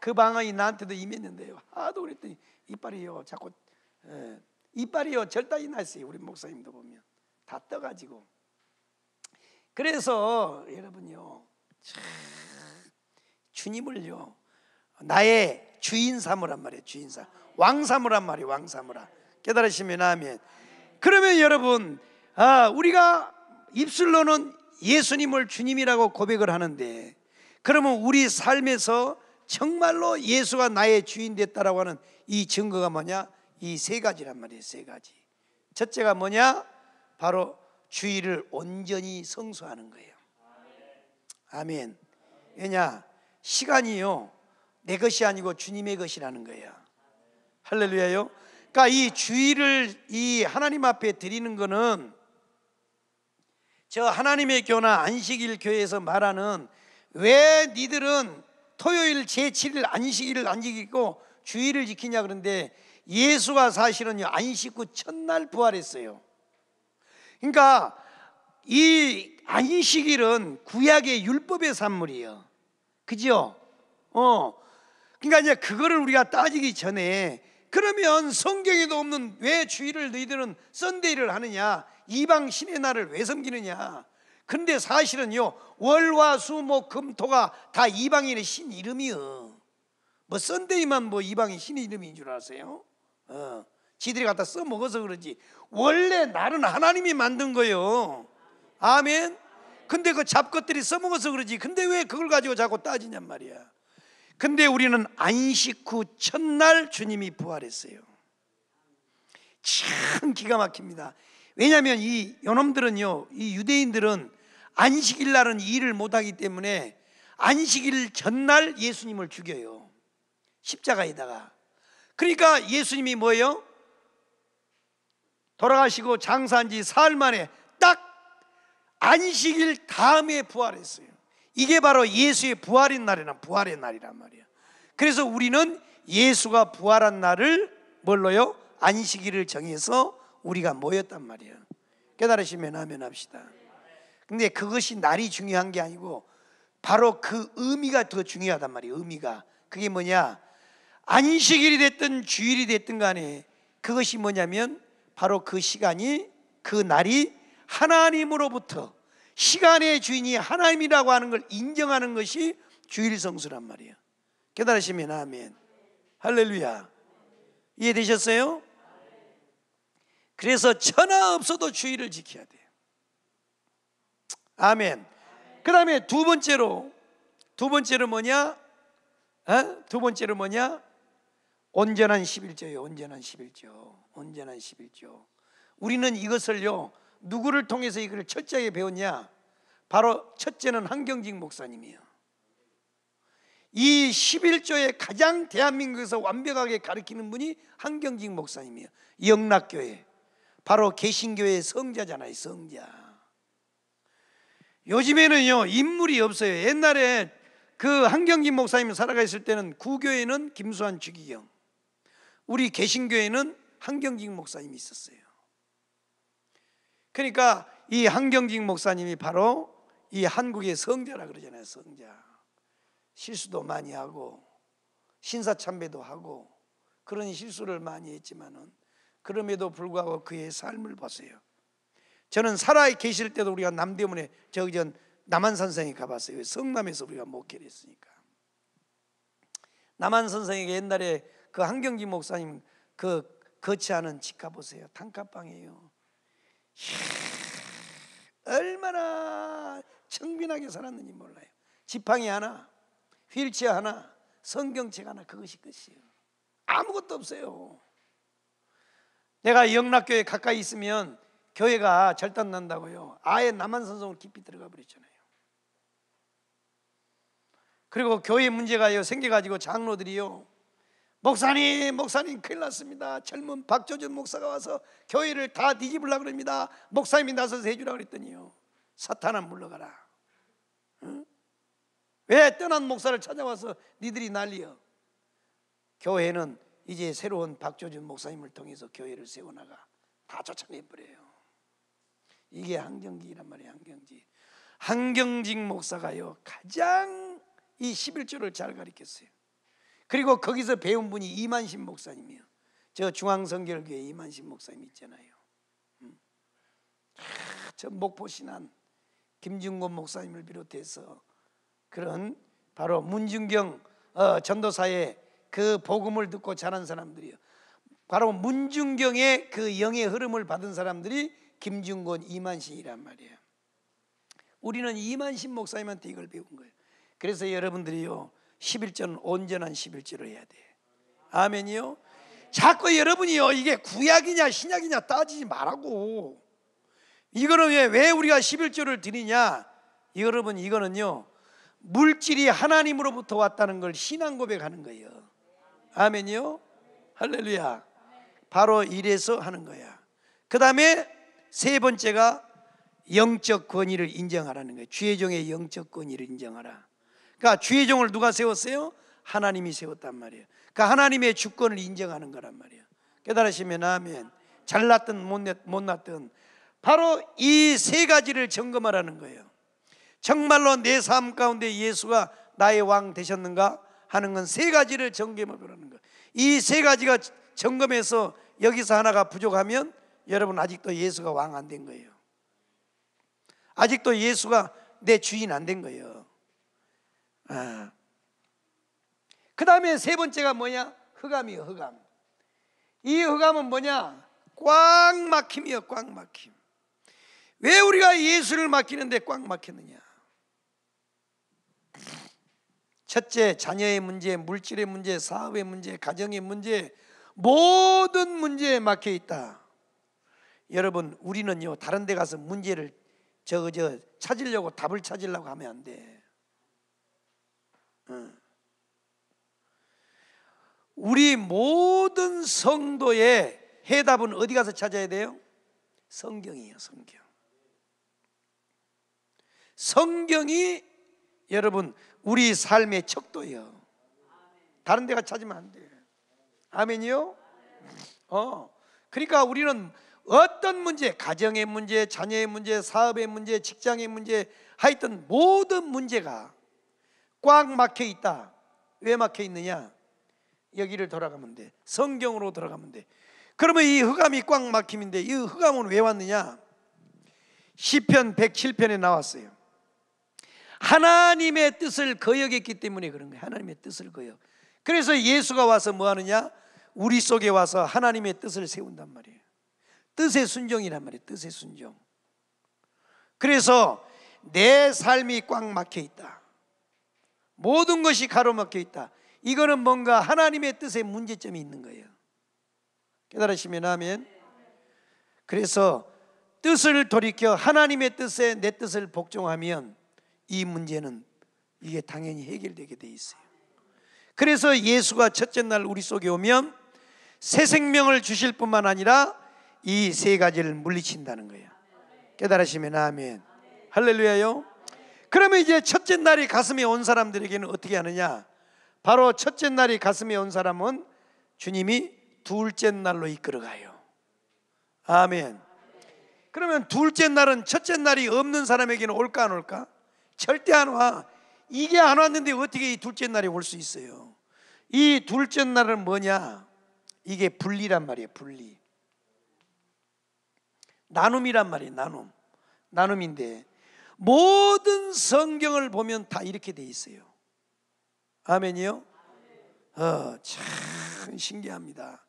그 방언이 나한테도 임했는데요. 하도 그랬더니 이빨이요 자꾸 예. 이빨이요 절단이 났어요. 우리 목사님도 보면 다 떠가지고. 그래서 여러분요 주님을요 나의 주인 삼으란 말이에요. 주인 삼왕 삼으란 말이에요. 왕 삼으라 깨달으시면 아멘. 그러면 여러분, 아, 우리가 입술로는 예수님을 주님이라고 고백을 하는데, 그러면 우리 삶에서 정말로 예수가 나의 주인 됐다라고 하는 이 증거가 뭐냐? 이 세 가지란 말이에요, 세 가지. 첫째가 뭐냐? 바로 주의를 온전히 성수하는 거예요. 아멘. 왜냐? 시간이요. 내 것이 아니고 주님의 것이라는 거예요. 할렐루야요. 그러니까 이 주의를 이 하나님 앞에 드리는 거는 저 하나님의 교나 안식일 교회에서 말하는 왜 니들은 토요일 제7일 안식일을 안 지키고 주의를 지키냐 그런데 예수가 사실은요 안식 후 첫날 부활했어요. 그러니까 이 안식일은 구약의 율법의 산물이에요. 그죠? 어. 그러니까 이제 그거를 우리가 따지기 전에 그러면 성경에도 없는 왜 주일을 너희들은 썬데이를 하느냐? 이방 신의 날을 왜 섬기느냐? 근데 사실은요. 월화 수목금 토가 다 이방인의 신 이름이요. 뭐 썬데이만 뭐 이방인 신 이름인 줄 아세요? 어. 지들이 갖다 써먹어서 그러지. 원래 날은 하나님이 만든 거예요. 아멘. 근데 그 잡것들이 써먹어서 그러지. 근데 왜 그걸 가지고 자꾸 따지냔 말이야. 근데 우리는 안식 후 첫날 주님이 부활했어요. 참 기가 막힙니다. 왜냐하면 이 요놈들은요, 이 유대인들은 안식일 날은 일을 못하기 때문에 안식일 전날 예수님을 죽여요. 십자가에다가. 그러니까 예수님이 뭐예요? 돌아가시고 장사한 지 사흘 만에 딱 안식일 다음에 부활했어요. 이게 바로 예수의 부활인 날이란 부활의 날이란 말이야. 그래서 우리는 예수가 부활한 날을 뭘로요? 안식일을 정해서 우리가 모였단 말이야. 깨달으시면 하면 합시다. 근데 그것이 날이 중요한 게 아니고 바로 그 의미가 더 중요하단 말이에요. 의미가. 그게 뭐냐? 안식일이 됐든 주일이 됐든 간에 그것이 뭐냐면 바로 그 시간이 그 날이 하나님으로부터 시간의 주인이 하나님이라고 하는 걸 인정하는 것이 주일 성수란 말이에요. 깨달으시면 아멘. 할렐루야. 이해되셨어요? 그래서 천하 없어도 주의를 지켜야 돼요. 아멘. 그 다음에 두 번째로, 두 번째로 뭐냐? 어? 두 번째로 뭐냐? 온전한 11조예요. 온전한 11조. 온전한 11조. 우리는 이것을요, 누구를 통해서 이걸 철저하게 배웠냐? 바로 첫째는 한경직 목사님이요이 11조의 가장 대한민국에서 완벽하게 가르치는 분이 한경직 목사님이요 영락교회. 바로 개신교의 성자잖아요, 성자. 요즘에는요, 인물이 없어요. 옛날에 그 한경직 목사님 살아가 있을 때는 구교회는 김수환 주기경, 우리 개신교회는 한경직 목사님이 있었어요. 그러니까 이 한경직 목사님이 바로 이 한국의 성자라 그러잖아요. 성자. 실수도 많이 하고 신사참배도 하고 그런 실수를 많이 했지만은 그럼에도 불구하고 그의 삶을 보세요. 저는 살아 계실 때도 우리가 남대문에 저기 전 남한 선생이 가봤어요. 성남에서 우리가 목회를 했으니까. 남한 선생에게 옛날에 그 한경기 목사님 그 거치하는 집 가보세요. 단칸방이에요. 얼마나 청빈하게 살았는지 몰라요. 지팡이 하나, 휠체어 하나, 성경책 하나 그것이 끝이에요. 아무것도 없어요. 내가 영락교에 가까이 있으면 교회가 절단난다고요. 아예 남한선성을 깊이 들어가 버렸잖아요. 그리고 교회 문제가요 생겨가지고 장로들이요 목사님, 목사님 큰일 났습니다. 젊은 박조준 목사가 와서 교회를 다 뒤집으려고 그니다 목사님이 나서서 해주라 그랬더니요. 사탄아 물러가라. 응? 왜 떠난 목사를 찾아와서 니들이 난리여? 교회는 이제 새로운 박조준 목사님을 통해서 교회를 세워나가 다 쫓아내버려요. 이게 한경직란 말이에요. 한경직. 한경직 목사가요. 가장 이 11조를 잘 가르쳤어요. 그리고 거기서 배운 분이 이만신 목사님이에요. 저 중앙성결교회 이만신 목사님 있잖아요. 음. 저 목포신한 김중곤 목사님을 비롯해서 그런 바로 문중경 어, 전도사의 그 복음을 듣고 자란 사람들이요. 바로 문중경의 그 영의 흐름을 받은 사람들이 김중곤 이만신이란 말이에요. 우리는 이만신 목사님한테 이걸 배운 거예요. 그래서 여러분들이요 11절은 온전한 11절을 해야 돼. 아멘이요. 자꾸 여러분이요 이게 구약이냐 신약이냐 따지지 말라고. 이거는 왜, 왜 우리가 11절을 드리냐? 여러분 이거는요 물질이 하나님으로부터 왔다는 걸 신앙 고백하는 거예요. 아멘이요. 할렐루야. 바로 이래서 하는 거야. 그 다음에 세 번째가 영적 권위를 인정하라는 거예요. 주의 종의 영적 권위를 인정하라. 그러니까 주의 종을 누가 세웠어요? 하나님이 세웠단 말이에요. 그러니까 하나님의 주권을 인정하는 거란 말이에요. 깨달으시면 아멘. 잘났든 못났든 바로 이 세 가지를 점검하라는 거예요. 정말로 내 삶 가운데 예수가 나의 왕 되셨는가 하는 건 세 가지를 점검해 라는 거예요. 이 세 가지가 점검해서 여기서 하나가 부족하면 여러분 아직도 예수가 왕 안 된 거예요. 아직도 예수가 내 주인 안 된 거예요. 아. 그 다음에 세 번째가 뭐냐? 흑암이요, 흑암. 이 흑암은 뭐냐? 꽉 막힘이요, 꽉 막힘. 왜 우리가 예수를 맡기는데 꽉 막혔느냐? 첫째, 자녀의 문제, 물질의 문제, 사업의 문제, 가정의 문제, 모든 문제에 막혀 있다. 여러분, 우리는요, 다른 데 가서 문제를 저저 찾으려고 답을 찾으려고 하면 안 돼. 우리 모든 성도의 해답은 어디 가서 찾아야 돼요? 성경이에요, 성경. 성경이 여러분 우리 삶의 척도예요. 다른 데가 찾으면 안 돼요. 아멘이요? 어. 그러니까 우리는 어떤 문제, 가정의 문제, 자녀의 문제, 사업의 문제, 직장의 문제, 하여튼 모든 문제가 꽉 막혀 있다. 왜 막혀 있느냐? 여기를 돌아가면 돼. 성경으로 돌아가면 돼. 그러면 이 흑암이 꽉 막힘인데 이 흑암은 왜 왔느냐? 시편 107편에 나왔어요. 하나님의 뜻을 거역했기 때문에 그런 거예요. 하나님의 뜻을 거역. 그래서 예수가 와서 뭐 하느냐? 우리 속에 와서 하나님의 뜻을 세운단 말이에요. 뜻의 순종이란 말이에요. 뜻의 순종. 그래서 내 삶이 꽉 막혀 있다. 모든 것이 가로막혀 있다. 이거는 뭔가 하나님의 뜻에 문제점이 있는 거예요. 깨달으시면 하면. 그래서 뜻을 돌이켜 하나님의 뜻에 내 뜻을 복종하면 이 문제는 이게 당연히 해결되게 돼 있어요. 그래서 예수가 첫째 날 우리 속에 오면 새 생명을 주실 뿐만 아니라 이 세 가지를 물리친다는 거예요. 깨달으시면 아멘. 할렐루야요. 그러면 이제 첫째 날이 가슴에 온 사람들에게는 어떻게 하느냐? 바로 첫째 날이 가슴에 온 사람은 주님이 둘째 날로 이끌어가요. 아멘. 그러면 둘째 날은 첫째 날이 없는 사람에게는 올까 안 올까? 절대 안 와. 이게 안 왔는데 어떻게 이 둘째 날이 올 수 있어요? 이 둘째 날은 뭐냐? 이게 분리란 말이에요. 분리. 나눔이란 말이에요. 나눔. 나눔인데 모든 성경을 보면 다 이렇게 돼 있어요. 아멘이요? 어, 참 신기합니다.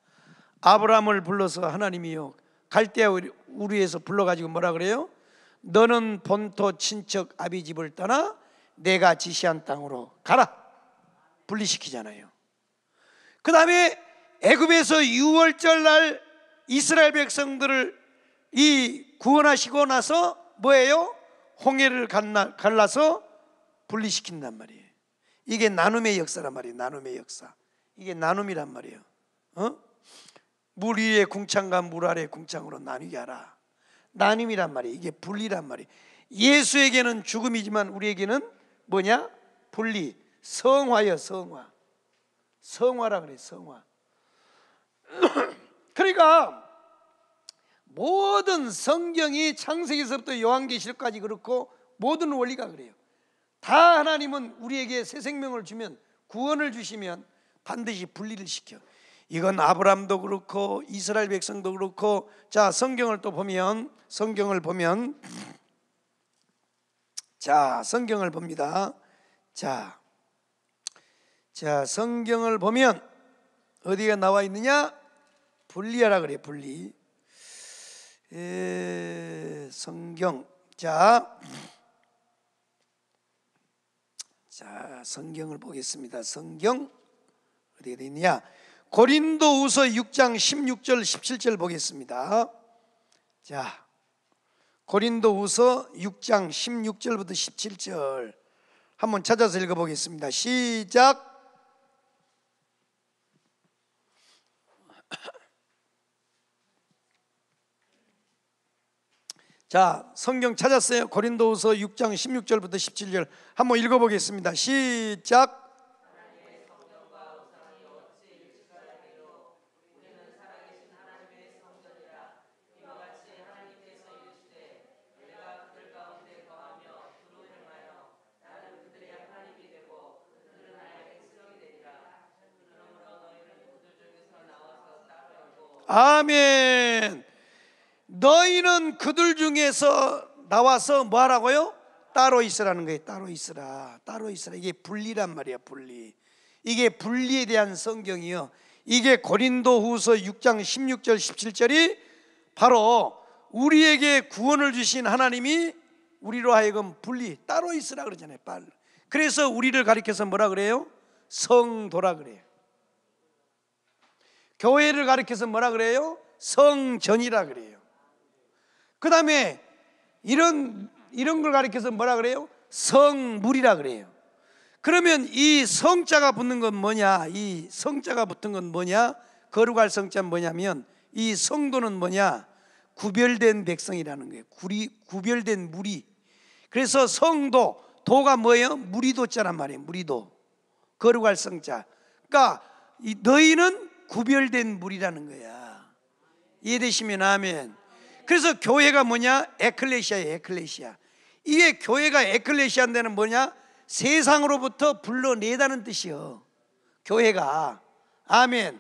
아브라함을 불러서 하나님이요 갈대아 우리에서 불러가지고 뭐라 그래요? 너는 본토 친척 아비 집을 떠나 내가 지시한 땅으로 가라 분리시키잖아요. 그 다음에 애굽에서 6월절 날 이스라엘 백성들을 이 구원하시고 나서 뭐예요? 홍해를 갈라서 분리시킨단 말이에요. 이게 나눔의 역사란 말이에요. 나눔의 역사. 이게 나눔이란 말이에요. 어? 물 위에 궁창과 물 아래 궁창으로 나뉘게 하라. 나눔이란 말이에요. 이게 분리란 말이에요. 예수에게는 죽음이지만 우리에게는 뭐냐? 분리. 성화여 성화. 성화라 그래 성화. 그러니까 모든 성경이 창세기서부터 요한계시록까지 그렇고 모든 원리가 그래요. 다 하나님은 우리에게 새 생명을 주면 구원을 주시면 반드시 분리를 시켜. 이건 아브람도 그렇고 이스라엘 백성도 그렇고 자 성경을 또 보면 성경을 보면 자 성경을 봅니다. 자, 자 성경을 보면 어디가 나와 있느냐? 분리하라 그래 분리. 에, 예, 성경 자, 자 성경을 보겠습니다. 성경 어디에 있냐? 고린도후서 6장 16절 17절 보겠습니다. 자, 고린도후서 6장 16절부터 17절 한번 찾아서 읽어보겠습니다. 시작. 자, 성경 찾았어요. 고린도후서 6장 16절부터 17절 한번 읽어 보겠습니다. 시작. 아멘. 너희는 그들 중에서 나와서 뭐 하라고요? 따로 있으라는 거예요. 따로 있으라. 따로 있으라. 이게 분리란 말이야, 분리. 이게 분리에 대한 성경이요. 이게 고린도 후서 6장 16절 17절이 바로 우리에게 구원을 주신 하나님이 우리로 하여금 분리 따로 있으라 그러잖아요. 빨. 그래서 우리를 가리켜서 뭐라 그래요? 성도라 그래요. 교회를 가리켜서 뭐라 그래요? 성전이라 그래요. 그 다음에 이런, 이런 걸 가리켜서 뭐라 그래요? 성물이라 그래요. 그러면 이 성자가 붙는 건 뭐냐? 이 성자가 붙은 건 뭐냐? 거룩할 성자는 뭐냐면 이 성도는 뭐냐? 구별된 백성이라는 거예요. 구리, 구별된 무리. 그래서 성도, 도가 뭐예요? 무리도자란 말이에요. 무리도. 거룩할 성자. 그러니까 너희는 구별된 무리라는 거야. 이해되시면 아멘. 그래서 교회가 뭐냐? 에클레시아예 에클레시아. 이게 교회가 에클레시아인데는 뭐냐? 세상으로부터 불러내다는 뜻이요. 교회가. 아멘.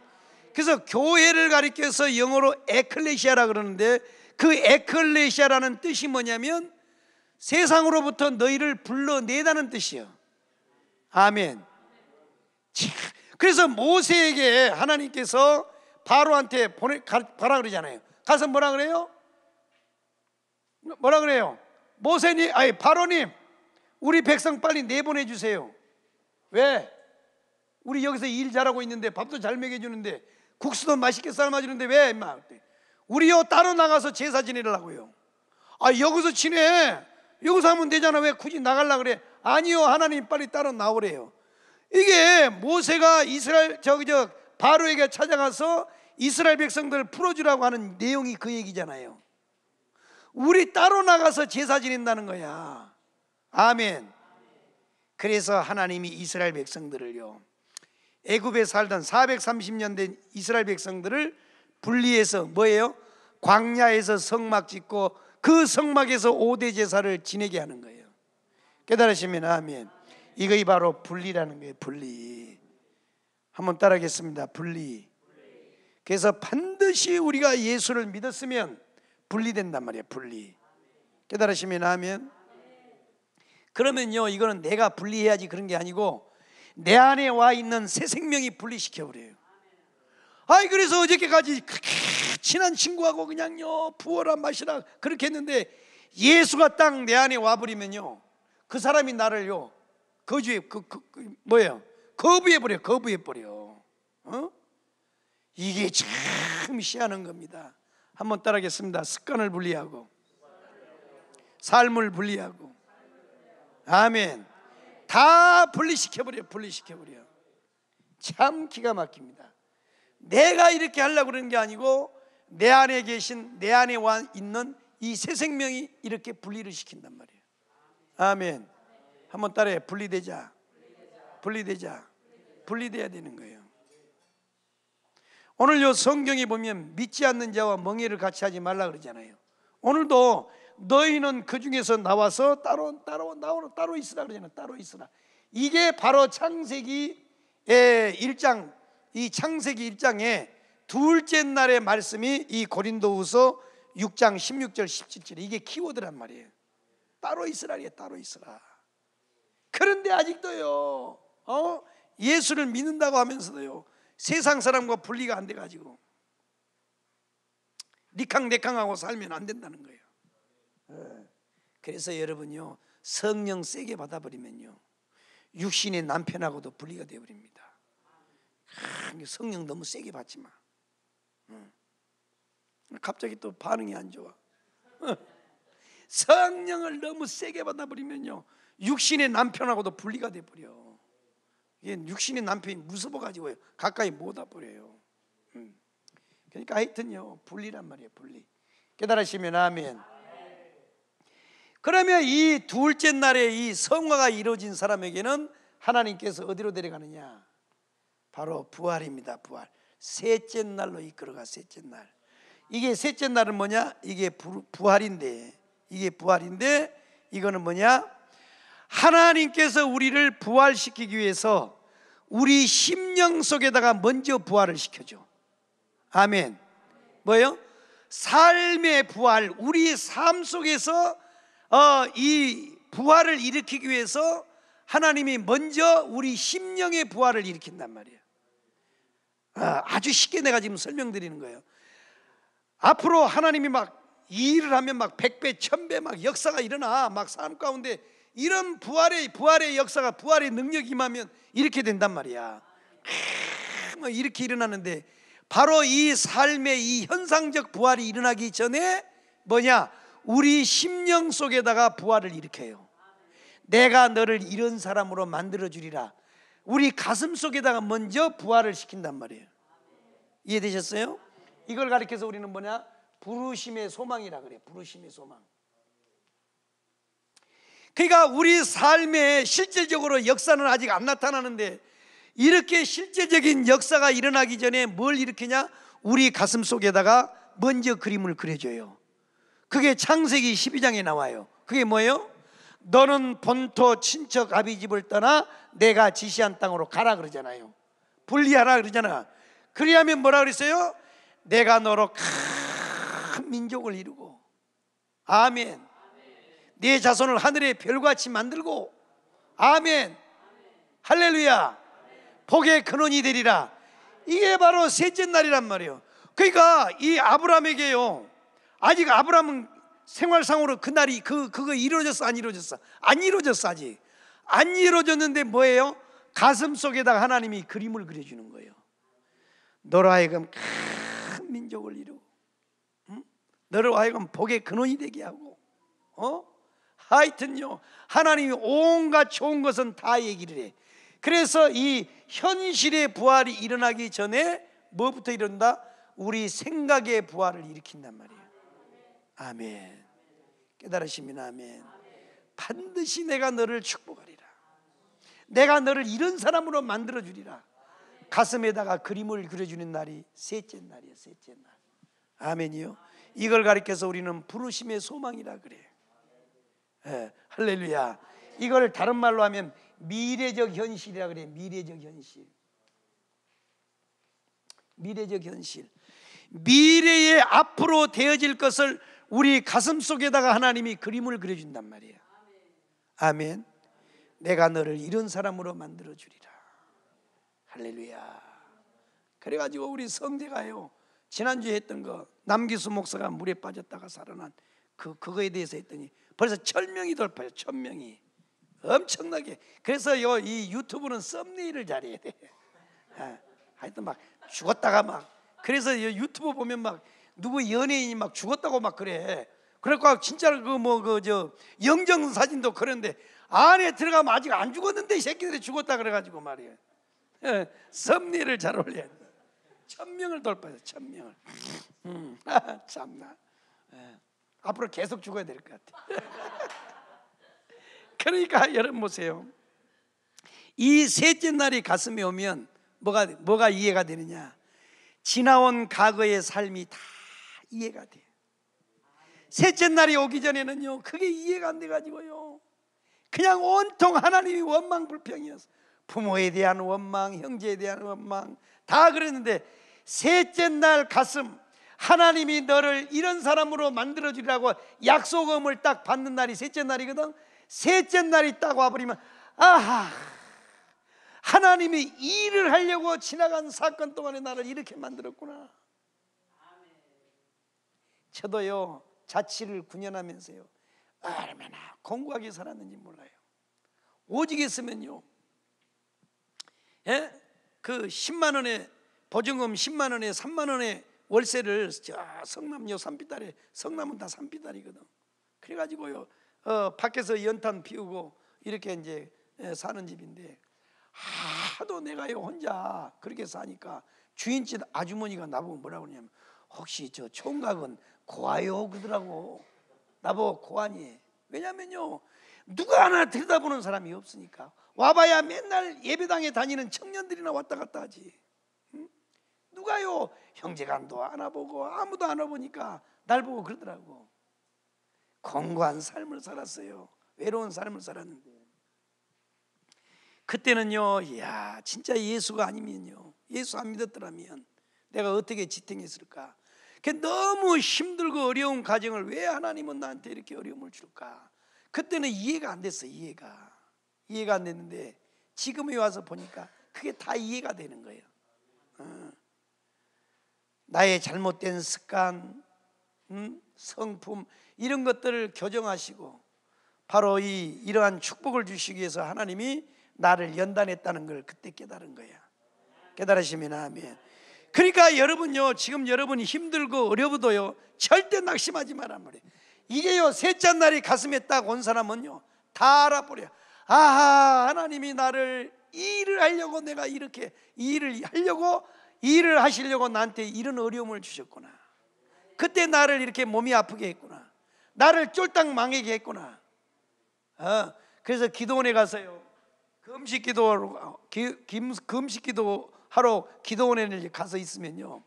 그래서 교회를 가리켜서 영어로 에클레시아라 그러는데 그 에클레시아라는 뜻이 뭐냐면 세상으로부터 너희를 불러내다는 뜻이요. 아멘. 그래서 모세에게 하나님께서 바로한테 보내 가라 그러잖아요. 가서 뭐라 그래요? 뭐라 그래요? 모세님, 아니 바로님, 우리 백성 빨리 내보내 주세요. 왜? 우리 여기서 일 잘하고 있는데 밥도 잘 먹여주는데 국수도 맛있게 삶아주는데 왜 임마? 우리요 따로 나가서 제사 지내려고요. 아 여기서 지내. 여기서 하면 되잖아. 왜 굳이 나갈라 그래? 아니요 하나님 빨리 따로 나오래요. 이게 모세가 이스라엘 저기 저 바로에게 찾아가서 이스라엘 백성들을 풀어주라고 하는 내용이 그 얘기잖아요. 우리 따로 나가서 제사 지낸다는 거야. 아멘. 그래서 하나님이 이스라엘 백성들을요. 애굽에 살던 430년 된 이스라엘 백성들을 분리해서 뭐예요? 광야에서 성막 짓고 그 성막에서 5대 제사를 지내게 하는 거예요. 깨달으시면 아멘. 이거이 바로 분리라는 거예요. 분리. 한번 따라하겠습니다. 분리. 그래서 반드시 우리가 예수를 믿었으면 분리된단 말이에요. 분리. 깨달으시면 하면 그러면요 이거는 내가 분리해야지 그런 게 아니고 내 안에 와 있는 새 생명이 분리시켜 버려요. 아이 그래서 어저께까지 친한 친구하고 그냥요 부어라 마시라 그렇게 했는데 예수가 딱 내 안에 와 버리면요 그 사람이 나를요 거주에 그, 그, 그 뭐예요 거부해 버려 거부해 버려. 어? 이게 참 시하는 겁니다. 한번 따라하겠습니다. 습관을 분리하고 삶을 분리하고 아멘. 다 분리시켜 버려. 분리시켜 버려. 참 기가 막힙니다. 내가 이렇게 하려고 그러는 게 아니고 내 안에 계신 내 안에 와 있는 이 새 생명이 이렇게 분리를 시킨단 말이에요. 아멘. 한 번 따라해. 분리되자. 분리되자. 분리되야 되는 거예요. 오늘 요 성경에 보면 믿지 않는 자와 멍해를 같이 하지 말라 그러잖아요. 오늘도 너희는 그 중에서 나와서 따로 따로 나오는 따로 있으라 그러잖아요. 따로 있으라. 이게 바로 창세기 1장 이 창세기 1장에 둘째 날의 말씀이 이 고린도후서 6장 16절 17절 이게 키워드란 말이에요. 따로 있으라예 따로 있으라. 그런데 아직도요. 어? 예수를 믿는다고 하면서도요. 세상 사람과 분리가 안 돼가지고 니캉내캉하고 살면 안 된다는 거예요. 예. 그래서 여러분요 성령 세게 받아버리면요 육신의 남편하고도 분리가 되어버립니다. 성령 너무 세게 받지 마. 예. 갑자기 또 반응이 안 좋아. 예. 성령을 너무 세게 받아버리면요 육신의 남편하고도 분리가 돼버려. 육신의 남편이 무서워가지고 가까이 못 와버려요. 음. 그러니까 하여튼요 분리란 말이에요 분리. 깨달으시면 아멘. 그러면 이 둘째 날에 이 성화가 이루어진 사람에게는 하나님께서 어디로 데려가느냐? 바로 부활입니다. 부활. 셋째 날로 이끌어가 셋째 날. 이게 셋째 날은 뭐냐? 이게 부, 부활인데 이게 부활인데 이거는 뭐냐? 하나님께서 우리를 부활시키기 위해서 우리 심령 속에다가 먼저 부활을 시켜줘. 아멘. 뭐요? 삶의 부활, 우리 삶 속에서 어, 이 부활을 일으키기 위해서 하나님이 먼저 우리 심령의 부활을 일으킨단 말이에요. 아, 아주 쉽게 내가 지금 설명드리는 거예요. 앞으로 하나님이 막 일을 하면 막 백배, 천배 막 역사가 일어나 막 삶 가운데 이런 부활의 부활의 역사가 부활의 능력이 임하면 이렇게 된단 말이야. 뭐 이렇게 일어나는데 바로 이 삶의 이 현상적 부활이 일어나기 전에 뭐냐? 우리 심령 속에다가 부활을 일으켜요. 내가 너를 이런 사람으로 만들어 주리라. 우리 가슴 속에다가 먼저 부활을 시킨단 말이에요. 이해되셨어요? 이걸 가리켜서 우리는 뭐냐? 부르심의 소망이라 그래. 부르심의 소망. 그러니까 우리 삶에 실제적으로 역사는 아직 안 나타나는데 이렇게 실제적인 역사가 일어나기 전에 뭘 일으키냐? 우리 가슴 속에다가 먼저 그림을 그려줘요. 그게 창세기 12장에 나와요. 그게 뭐예요? 너는 본토 친척 아비 집을 떠나 내가 지시한 땅으로 가라 그러잖아요. 분리하라 그러잖아. 그리하면 뭐라 그랬어요? 내가 너로 큰 민족을 이루고 아멘. 네 자손을 하늘의 별같이 만들고 아멘 할렐루야 복의 근원이 되리라 이게 바로 셋째 날이란 말이에요 그러니까 이아브라함에게요 아직 아브라함은 생활상으로 그날이 그 그거 이루어졌어 안 이루어졌어 안 이루어졌어 아직 안 이루어졌는데 뭐예요? 가슴 속에다가 하나님이 그림을 그려주는 거예요 너로 하여금 큰 민족을 이루고 응? 너로 하여금 복의 근원이 되게 하고 어? 하여튼요 하나님이 온갖 좋은 것은 다 얘기를 해 그래서 이 현실의 부활이 일어나기 전에 뭐부터 일어난다? 우리 생각의 부활을 일으킨단 말이에요 아멘 깨달으시면 아멘 반드시 내가 너를 축복하리라 내가 너를 이런 사람으로 만들어주리라 가슴에다가 그림을 그려주는 날이 셋째 날이에요 셋째 날 아멘이요 이걸 가리켜서 우리는 부르심의 소망이라 그래요 예, 할렐루야. 이걸 다른 말로 하면 미래적 현실이라 그래. 미래적 현실. 미래적 현실. 미래의 앞으로 되어질 것을 우리 가슴 속에다가 하나님이 그림을 그려준단 말이에요. 아멘. 내가 너를 이런 사람으로 만들어 주리라. 할렐루야. 그래가지고 우리 성대가요. 지난주에 했던 거 남기수 목사가 물에 빠졌다가 살아난 그 그거에 대해서 했더니 벌써 천명이 돌파요 천명이. 엄청나게. 그래서 요, 이 유튜브는 썸네일을 잘해야 돼. 아, 하여튼 막 죽었다가 막. 그래서 유튜브 보면 막 누구 연예인이 막 죽었다고 막 그래. 그러까 진짜 그뭐그 저 영정 사진도 그런데 안에 들어가면 아직 안 죽었는데 이 새끼들이 죽었다 그래가지고 말이에요. 예, 섭리를 잘 올려. 천 명을 돌파해천 명을. 음, 아, 참나. 예. 앞으로 계속 죽어야 될 것 같아요. 그러니까 여러분 보세요. 이 셋째 날이 가슴에 오면 뭐가 뭐가 이해가 되느냐? 지나온 과거의 삶이 다 이해가 돼 셋째 날이 오기 전에는요, 그게 이해가 안 돼가지고요. 그냥 온통 하나님이 원망 불평이었어. 부모에 대한 원망, 형제에 대한 원망 다 그랬는데 셋째 날 가슴 하나님이 너를 이런 사람으로 만들어 주리라고 약속음을 딱 받는 날이 셋째 날이거든. 셋째 날이 딱 와버리면 아하 하나님이 일을 하려고 지나간 사건 동안에 나를 이렇게 만들었구나. 저도요 자취를 9년 하면서요 얼마나 공고하게 살았는지 몰라요. 오직 있으면요, 예? 그 10만 원에 보증금 10만 원에 3만 원에 월세를 저 성남요 산비다리 성남은 다산비다리거든 그래가지고요 어, 밖에서 연탄 피우고 이렇게 이제 예, 사는 집인데 하도 내가 요 혼자 그렇게 사니까 주인집 아주머니가 나보고 뭐라고 그러냐면 혹시 저 총각은 고아요 그러더라고 나보고 고아니 왜냐면요 누가 하나 들여다보는 사람이 없으니까 와봐야 맨날 예배당에 다니는 청년들이나 왔다 갔다 하지 누가요? 형제간도 안아보고 아무도 안아보니까 날 보고 그러더라고. 건강한 삶을 살았어요. 외로운 삶을 살았는데. 그때는요, 이야, 진짜 예수가 아니면요. 예수 안 믿었더라면 내가 어떻게 지탱했을까? 너무 힘들고 어려운 가정을 왜 하나님은 나한테 이렇게 어려움을 줄까? 그때는 이해가 안 됐어, 이해가. 이해가 안 됐는데 지금에 와서 보니까 그게 다 이해가 되는 거예요. 어. 나의 잘못된 습관, 음? 성품 이런 것들을 교정하시고 바로 이 이러한 축복을 주시기 위해서 하나님이 나를 연단했다는 걸 그때 깨달은 거야. 깨달으시면 아멘. 그러니까 여러분요 지금 여러분이 힘들고 어려워도요 절대 낙심하지 말란 말이에 이게요 셋째 날이 가슴에 딱 온 사람은요 다 알아버려. 아 하나님이 나를 일을 하려고 내가 이렇게 일을 하려고 일을 하시려고 나한테 이런 어려움을 주셨구나. 그때 나를 이렇게 몸이 아프게 했구나. 나를 쫄딱 망하게 했구나. 어, 그래서 기도원에 가서요. 금식 기도하러, 기, 김, 금식 기도 하러 기도원에 가서 있으면요.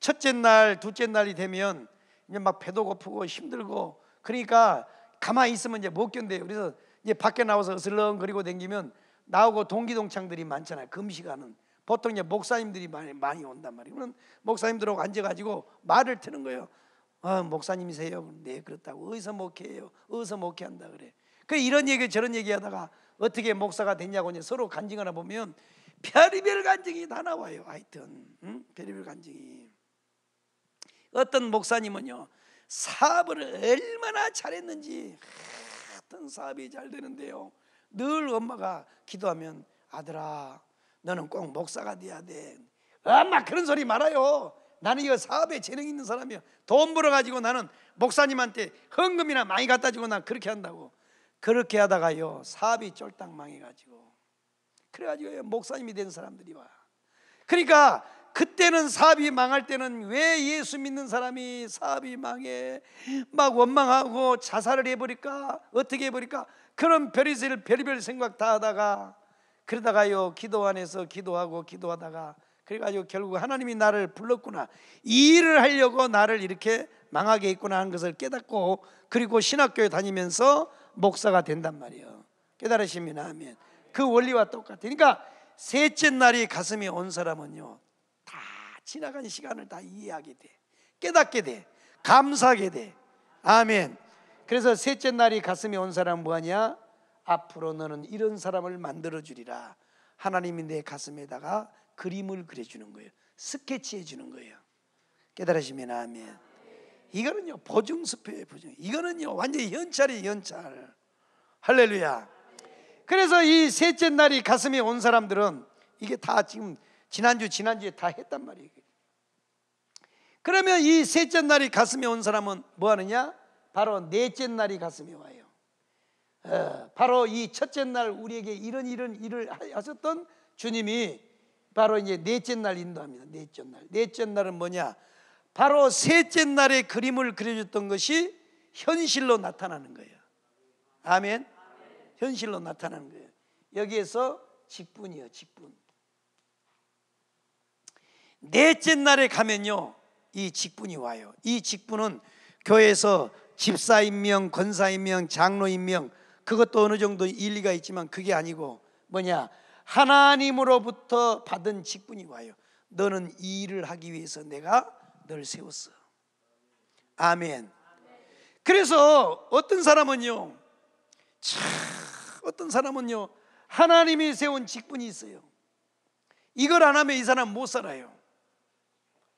첫째 날, 둘째 날이 되면 이제 막 배도 고프고 힘들고 그러니까 가만히 있으면 이제 못 견뎌요. 그래서 이제 밖에 나와서 슬렁거리고 댕기면 나오고 동기동창들이 많잖아요. 금식하는. 보통 이제 목사님들이 많이, 많이 온단 말이에요. 목사님들하고 앉아가지고 말을 트는 거예요. 아, 목사님이세요? 네, 그렇다고. 어디서 목회해요? 어디서 목회한다 그래. 그 이런 얘기 저런 얘기하다가 어떻게 목사가 됐냐고 이제 서로 간증하나 보면 별의별 간증이 다 나와요. 하여튼 응? 별의별 간증이. 어떤 목사님은요 사업을 얼마나 잘했는지 하여튼 사업이 잘 되는데요. 늘 엄마가 기도하면 아들아 너는 꼭 목사가 돼야 돼. 엄마 그런 소리 말아요. 나는 이거 사업에 재능 있는 사람이야. 돈 벌어 가지고 나는 목사님한테 헌금이나 많이 갖다 주고 난 그렇게 한다고. 그렇게 하다가요 사업이 쫄딱 망해 가지고 그래 가지고 목사님이 된 사람들이 와. 그러니까 그때는 사업이 망할 때는 왜 예수 믿는 사람이 사업이 망해 막 원망하고 자살을 해버릴까 어떻게 해버릴까 그런 별의별 별의별 생각 다 하다가 그러다가요 기도 안에서 기도하고 기도하다가 그래가지고 결국 하나님이 나를 불렀구나 이 일을 하려고 나를 이렇게 망하게 했구나 하는 것을 깨닫고 그리고 신학교에 다니면서 목사가 된단 말이에요 깨달으시면 아멘 그 원리와 똑같아 그러니까 셋째 날이 가슴에온 사람은요 다 지나간 시간을 다 이해하게 돼 깨닫게 돼 감사하게 돼 아멘 그래서 셋째 날이 가슴에온 사람은 뭐하냐 앞으로 너는 이런 사람을 만들어 주리라. 하나님이 내 가슴에다가 그림을 그려 주는 거예요. 스케치해 주는 거예요. 깨달으시면 아멘. 이거는요 보증 스페의 보증. 이거는요 완전히 현찰이 현찰. 할렐루야. 그래서 이 셋째 날이 가슴에 온 사람들은 이게 다 지금 지난주 지난주에 다 했단 말이에요. 그러면 이 셋째 날이 가슴에 온 사람은 뭐 하느냐? 바로 넷째 날이 가슴에 와요. 어, 바로 이 첫째 날 우리에게 이런 이런 일을 하셨던 주님이 바로 이제 넷째 날 인도합니다. 넷째 날. 넷째 날은 뭐냐? 바로 셋째 날의 그림을 그려줬던 것이 현실로 나타나는 거예요. 아멘. 현실로 나타나는 거예요. 여기에서 직분이요, 직분. 넷째 날에 가면요, 이 직분이 와요. 이 직분은 교회에서 집사 임명, 권사 임명, 장로 임명 그것도 어느 정도 일리가 있지만 그게 아니고 뭐냐 하나님으로부터 받은 직분이 와요. 너는 이 일을 하기 위해서 내가 널 세웠어. 아멘. 그래서 어떤 사람은요, 참 어떤 사람은요 하나님이 세운 직분이 있어요. 이걸 안 하면 이 사람 못 살아요.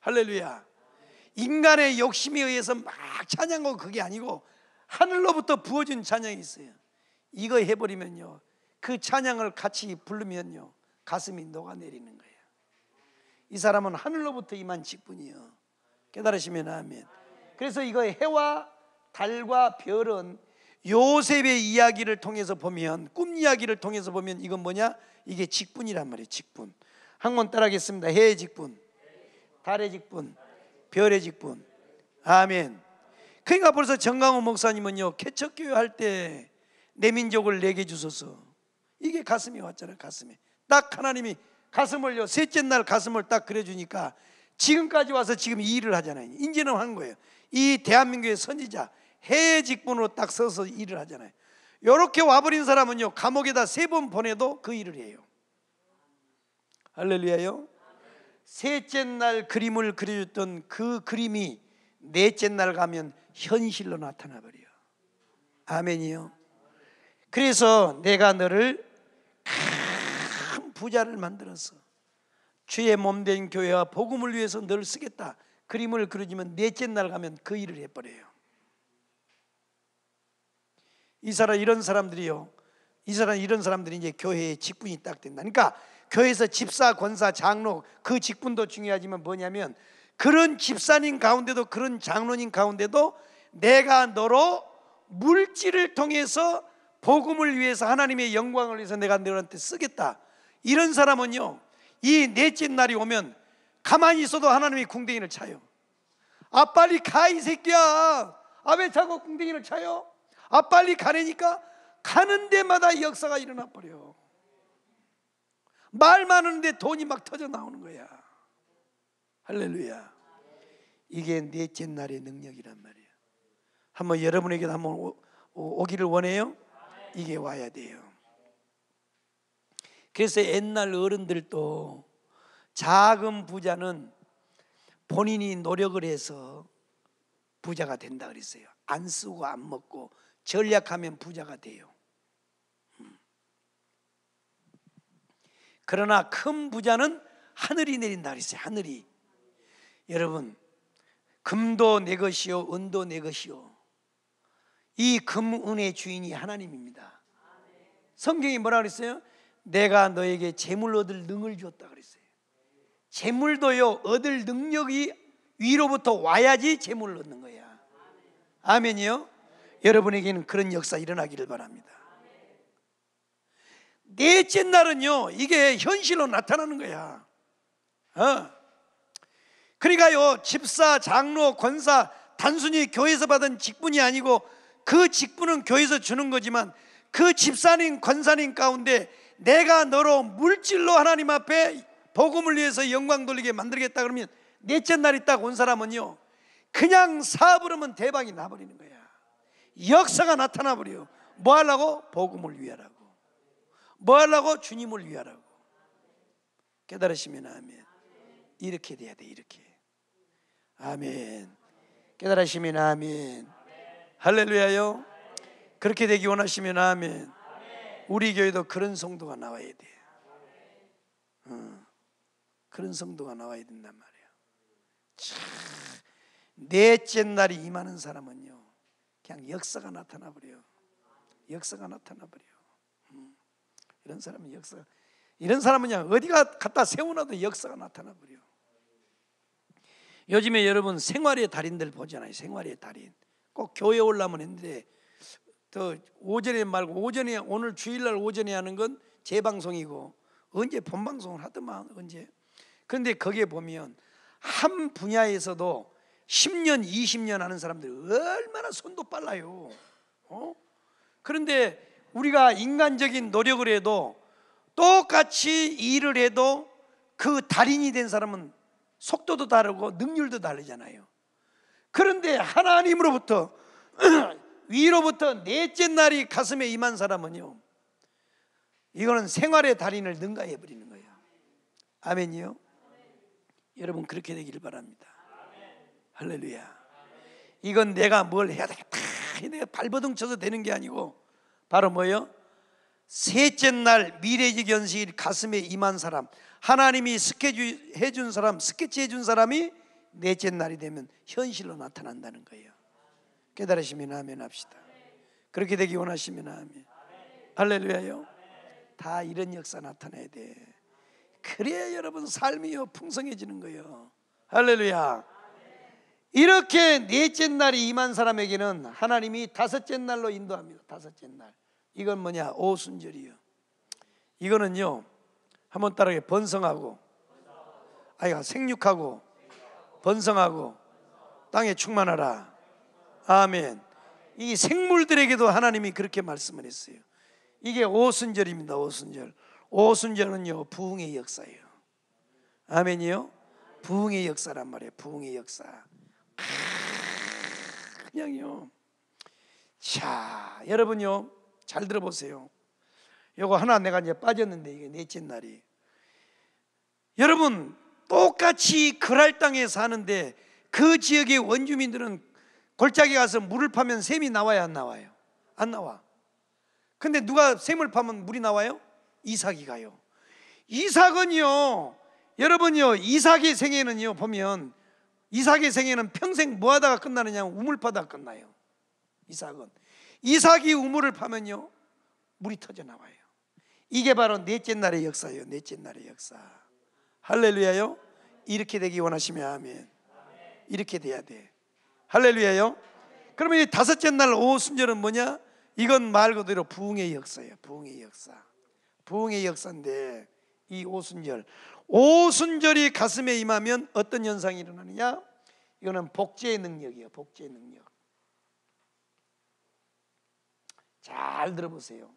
할렐루야. 인간의 욕심에 의해서 막 찬양하고 그게 아니고 하늘로부터 부어준 찬양이 있어요. 이거 해버리면요. 그 찬양을 같이 부르면요. 가슴이 녹아내리는 거예요. 이 사람은 하늘로부터 임한 직분이요. 깨달으시면 아멘. 그래서 이거 해와 달과 별은 요셉의 이야기를 통해서 보면 꿈 이야기를 통해서 보면 이건 뭐냐? 이게 직분이란 말이에요. 직분. 한 번 따라하겠습니다. 해의 직분, 달의 직분, 별의 직분. 아멘. 그러니까 벌써 정강호 목사님은요 개척교회 할때 내 민족을 내게 주소서. 이게 가슴이 왔잖아 가슴에. 딱 하나님이 가슴을요. 셋째 날 가슴을 딱 그려주니까 지금까지 와서 지금 이 일을 하잖아요. 인제는 한 거예요. 이 대한민국의 선지자 해외 직분으로 딱 서서 일을 하잖아요. 이렇게 와버린 사람은요 감옥에다 세 번 보내도 그 일을 해요. 할렐루야요. 셋째 날 그림을 그려줬던 그 그림이 넷째 날 가면 현실로 나타나 버려요. 아멘이요. 그래서 내가 너를 큰 부자를 만들어서 주의 몸된 교회와 복음을 위해서 너를 쓰겠다. 그림을 그려주면 넷째 날 가면 그 일을 해버려요. 이 사람 이런 사람들이요. 이 사람 이런 사람들이 이제 교회의 직분이 딱 된다. 그러니까 교회에서 집사, 권사, 장로 그 직분도 중요하지만 뭐냐면 그런 집사님 가운데도 그런 장로님 가운데도 내가 너로 물질을 통해서 복음을 위해서 하나님의 영광을 위해서 내가 너한테 쓰겠다. 이런 사람은요. 이 넷째 날이 오면 가만히 있어도 하나님이 궁뎅이를 차요. 아 빨리 가이 새끼야. 아왜 자꾸 궁뎅이를 차요? 아 빨리 가래니까 가는 데마다 역사가 일어나 버려. 말 많은데 돈이 막 터져 나오는 거야. 할렐루야. 이게 넷째 날의 능력이란 말이야. 한번 여러분에게도 한번 오, 오, 오기를 원해요. 이게 와야 돼요. 그래서 옛날 어른들도 작은 부자는 본인이 노력을 해서 부자가 된다 그랬어요. 안 쓰고 안 먹고 전략하면 부자가 돼요. 음. 그러나 큰 부자는 하늘이 내린다 그랬어요. 하늘이. 여러분, 금도 내 것이요, 은도 내 것이요. 이 금은의 주인이 하나님입니다. 성경이 뭐라 그랬어요? 내가 너에게 재물 얻을 능을 주었다 그랬어요. 재물도요 얻을 능력이 위로부터 와야지 재물을 얻는 거야. 아멘이요. 여러분에게는 그런 역사 일어나기를 바랍니다. 넷째 날은요, 이게 현실로 나타나는 거야. 어. 그러니까요, 집사, 장로, 권사, 단순히 교회에서 받은 직분이 아니고 그 직분은 교회에서 주는 거지만 그 집사님 권사님 가운데 내가 너로 물질로 하나님 앞에 복음을 위해서 영광 돌리게 만들겠다 그러면 넷째 날이 딱 온 사람은요 그냥 사업을 하면 대박이 나버리는 거야 역사가 나타나 버려 요뭐 하려고? 복음을 위하라고 뭐 하려고? 주님을 위하라고 깨달으시면 아멘 이렇게 돼야 돼 이렇게 아멘 깨달으시면 아멘 할렐루야요. 그렇게 되기 원하시면 아멘. 우리 교회도 그런 성도가 나와야 돼. 어, 그런 성도가 나와야 된단 말이야. 참, 넷째 날이 임하는 사람은요, 그냥 역사가 나타나 버려. 역사가 나타나 버려. 음, 이런 사람은 역사. 이런 사람은 그냥 어디가 갖다 세워놔도 역사가 나타나 버려. 요즘에 여러분 생활의 달인들 보잖아요. 생활의 달인. 꼭 교회 올라면 했는데 또 오전에 말고 오전에 오늘 주일날 오전에 하는 건 재방송이고 언제 본방송을 하더만 언제 그런데 거기에 보면 한 분야에서도 10년 20년 하는 사람들이 얼마나 손도 빨라요 어? 그런데 우리가 인간적인 노력을 해도 똑같이 일을 해도 그 달인이 된 사람은 속도도 다르고 능률도 다르잖아요 그런데 하나님으로부터 위로부터 넷째 날이 가슴에 임한 사람은요. 이거는 생활의 달인을 능가해 버리는 거예요. 아멘이요. 여러분 그렇게 되기를 바랍니다. 할렐루야. 이건 내가 뭘 해야 되겠다. 내가 발버둥 쳐서 되는 게 아니고 바로 뭐예요? 셋째 날 미래적 연식 가슴에 임한 사람 하나님이 스케치 해준 사람 스케치 해준 사람이 넷째 날이 되면 현실로 나타난다는 거예요. 깨달으시면 아멘 합시다. 그렇게 되기 원하시면 아멘. 할렐루야요. 다 이런 역사 나타내야 돼. 그래야 여러분 삶이요 풍성해지는 거예요. 할렐루야. 이렇게 넷째 날이 임한 사람에게는 하나님이 다섯째 날로 인도합니다. 다섯째 날. 이건 뭐냐? 오순절이요. 이거는요. 한번 따르게 번성하고 아이가 생육하고 번성하고 땅에 충만하라. 아멘. 이 생물들에게도 하나님이 그렇게 말씀을 했어요. 이게 오순절입니다. 오순절. 오순절은요 부흥의 역사예요. 아멘이요. 부흥의 역사란 말이에요. 부흥의 역사. 아, 그냥요. 자, 여러분요. 잘 들어보세요. 요거 하나 내가 이제 빠졌는데 이게 넷째 날이. 여러분 똑같이 그랄 땅에 사는데 그 지역의 원주민들은 골짜기 가서 물을 파면 샘이 나와야 안 나와요? 안 나와. 근데 누가 샘을 파면 물이 나와요? 이삭이 가요. 이삭은요, 여러분요, 이삭의 생애는요, 보면 이삭의 생애는 평생 뭐 하다가 끝나느냐 하면 우물 파다가 끝나요. 이삭은. 이삭이 우물을 파면요, 물이 터져 나와요. 이게 바로 넷째 날의 역사예요, 넷째 날의 역사. 할렐루야요. 이렇게 되기 원하시면 아멘. 이렇게 돼야 돼. 할렐루야요. 그러면 이 다섯째 날 오후 순절은 뭐냐? 이건 말 그대로 부흥의 역사예요. 부흥의 역사. 부흥의 역사인데 이 오순절. 오순절이 가슴에 임하면 어떤 현상이 일어나느냐? 이거는 복제의 능력이에요. 복제의 능력. 잘 들어보세요.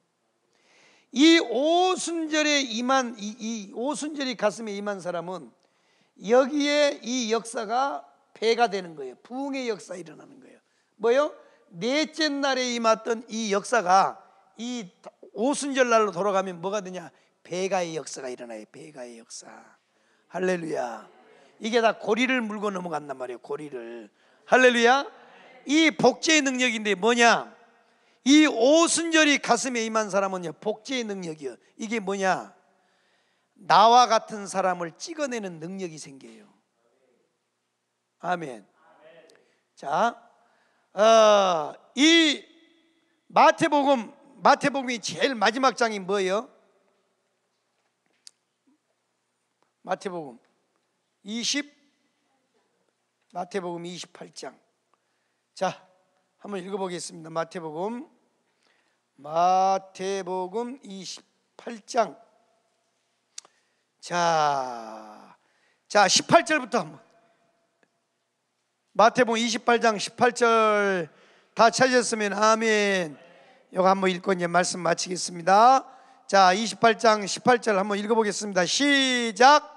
이 오순절에 임한 이, 이 오순절이 가슴에 임한 사람은 여기에 이 역사가 배가 되는 거예요. 부흥의 역사 일어나는 거예요. 뭐요? 넷째 날에 임했던 이 역사가 이 오순절 날로 돌아가면 뭐가 되냐? 배가의 역사가 일어나요. 배가의 역사. 할렐루야. 이게 다 고리를 물고 넘어간단 말이에요. 고리를. 할렐루야. 이 복제의 능력인데 뭐냐? 이 오순절이 가슴에 임한 사람은 복제의 능력이요 이게 뭐냐 나와 같은 사람을 찍어내는 능력이 생겨요 아멘 자, 어, 이 마태복음 마태복음이 제일 마지막 장이 뭐예요? 마태복음 20 마태복음 28장 자 한번 읽어보겠습니다 마태복음 마태복음 28장 자, 자 18절부터 한번 마태복음 28장 18절 다 찾으셨으면 아멘 이거 한번 읽고 이제 말씀 마치겠습니다 자 28장 18절 한번 읽어보겠습니다 시작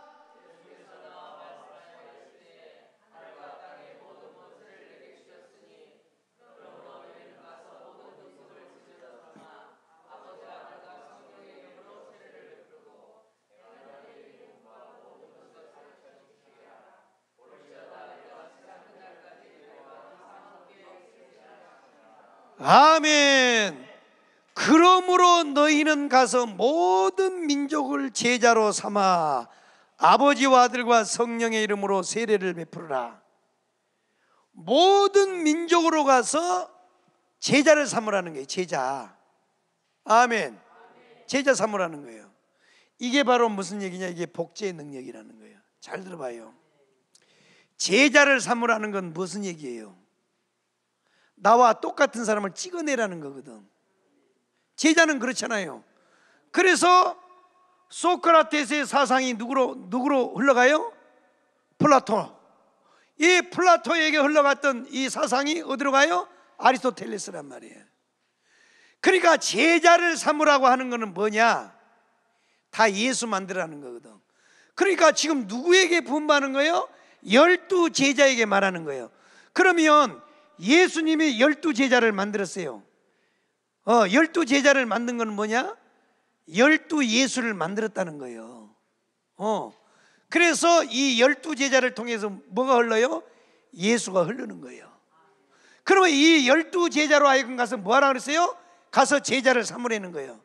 너희는 가서 모든 민족을 제자로 삼아 아버지와 아들과 성령의 이름으로 세례를 베풀어라. 모든 민족으로 가서 제자를 삼으라는 거예요. 제자. 아멘. 제자 삼으라는 거예요. 이게 바로 무슨 얘기냐? 이게 복제의 능력이라는 거예요. 잘 들어봐요. 제자를 삼으라는 건 무슨 얘기예요? 나와 똑같은 사람을 찍어내라는 거거든. 제자는 그렇잖아요. 그래서 소크라테스의 사상이 누구로 누구로 흘러가요? 플라토. 이 플라토에게 흘러갔던 이 사상이 어디로 가요? 아리스토텔레스란 말이에요. 그러니까 제자를 삼으라고 하는 것은 뭐냐? 다 예수 만들라는 거거든. 그러니까 지금 누구에게 분부하는 거예요? 열두 제자에게 말하는 거예요. 그러면 예수님이 열두 제자를 만들었어요. 어, 열두 제자를 만든 건 뭐냐? 열두 예수를 만들었다는 거예요. 어. 그래서 이 열두 제자를 통해서 뭐가 흘러요? 예수가 흐르는 거예요. 그러면 이 열두 제자로 하여금 가서 뭐하라 고 그랬어요? 가서 제자를 삼으라는 거예요.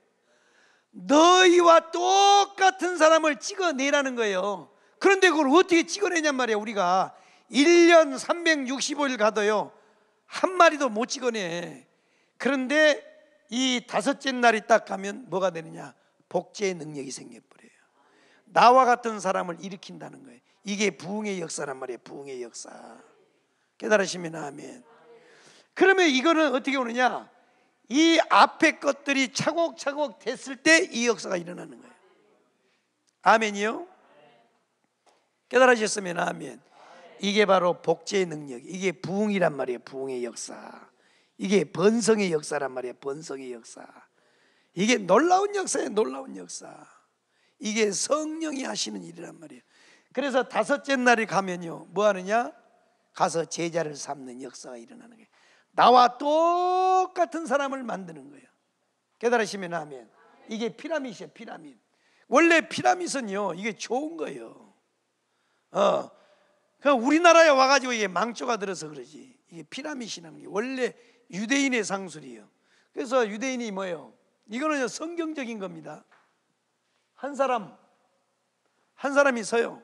너희와 똑같은 사람을 찍어내라는 거예요. 그런데 그걸 어떻게 찍어내냔 말이야, 우리가. 1년 365일 가도요, 한 마리도 못 찍어내. 그런데 이 다섯째 날이 딱 가면 뭐가 되느냐? 복제의 능력이 생겨버려요. 나와 같은 사람을 일으킨다는 거예요. 이게 부흥의 역사란 말이에요. 부흥의 역사. 깨달으시면 아멘. 그러면 이거는 어떻게 오느냐? 이 앞에 것들이 차곡차곡 됐을 때 이 역사가 일어나는 거예요. 아멘이요? 깨달으셨으면 아멘. 이게 바로 복제의 능력. 이게 부흥이란 말이에요. 부흥의 역사. 이게 번성의 역사란 말이에요. 번성의 역사. 이게 놀라운 역사예요. 놀라운 역사. 이게 성령이 하시는 일이란 말이에요. 그래서 다섯째 날에 가면요. 뭐 하느냐? 가서 제자를 삼는 역사가 일어나는 거예요. 나와 똑같은 사람을 만드는 거예요. 깨달으시면 하면 이게 피라미이에요피라미 원래 피라밋은요, 이게 좋은 거예요. 어. 그 우리나라에 와가지고 이게 망조가 들어서 그러지. 이게 피라미이라는게 원래 유대인의 상술이에요. 그래서 유대인이 뭐예요? 이거는 성경적인 겁니다. 한 사람, 한 사람이 서요.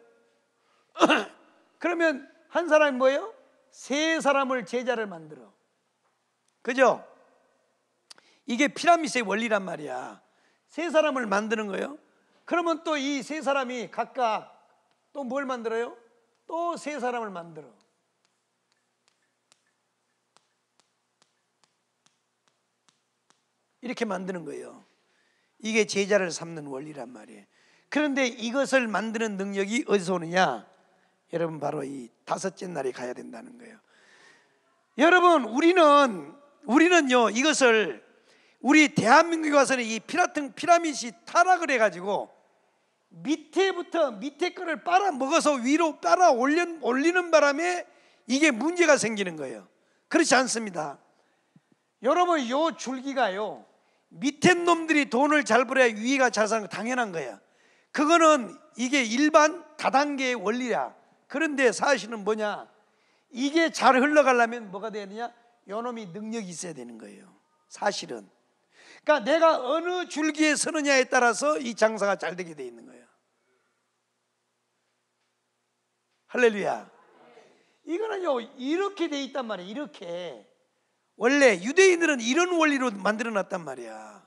그러면 한 사람이 뭐예요? 세 사람을 제자를 만들어. 그죠? 이게 피라미스의 원리란 말이야. 세 사람을 만드는 거예요. 그러면 또 이 세 사람이 각각 또 뭘 만들어요? 또 세 사람을 만들어. 이렇게 만드는 거예요. 이게 제자를 삼는 원리란 말이에요. 그런데 이것을 만드는 능력이 어디서 오느냐? 여러분 바로 이 다섯째 날에 가야 된다는 거예요. 여러분 우리는 우리는요 이것을 우리 대한민국에 와서는 이 피라튼 피라밋이 타락을 해가지고 밑에부터 밑에 거를 빨아 먹어서 위로 빨아 올린, 올리는 바람에 이게 문제가 생기는 거예요. 그렇지 않습니다. 여러분 요 줄기가요 밑에 놈들이 돈을 잘 벌어야 위가 잘 사는 거 당연한 거야. 그거는 이게 일반 다단계의 원리야. 그런데 사실은 뭐냐? 이게 잘 흘러가려면 뭐가 돼야 되냐? 요놈이 능력이 있어야 되는 거예요. 사실은. 그러니까 내가 어느 줄기에 서느냐에 따라서 이 장사가 잘 되게 돼 있는 거예요. 할렐루야. 이거는요, 이렇게 돼 있단 말이에요. 이렇게. 원래 유대인들은 이런 원리로 만들어 놨단 말이야.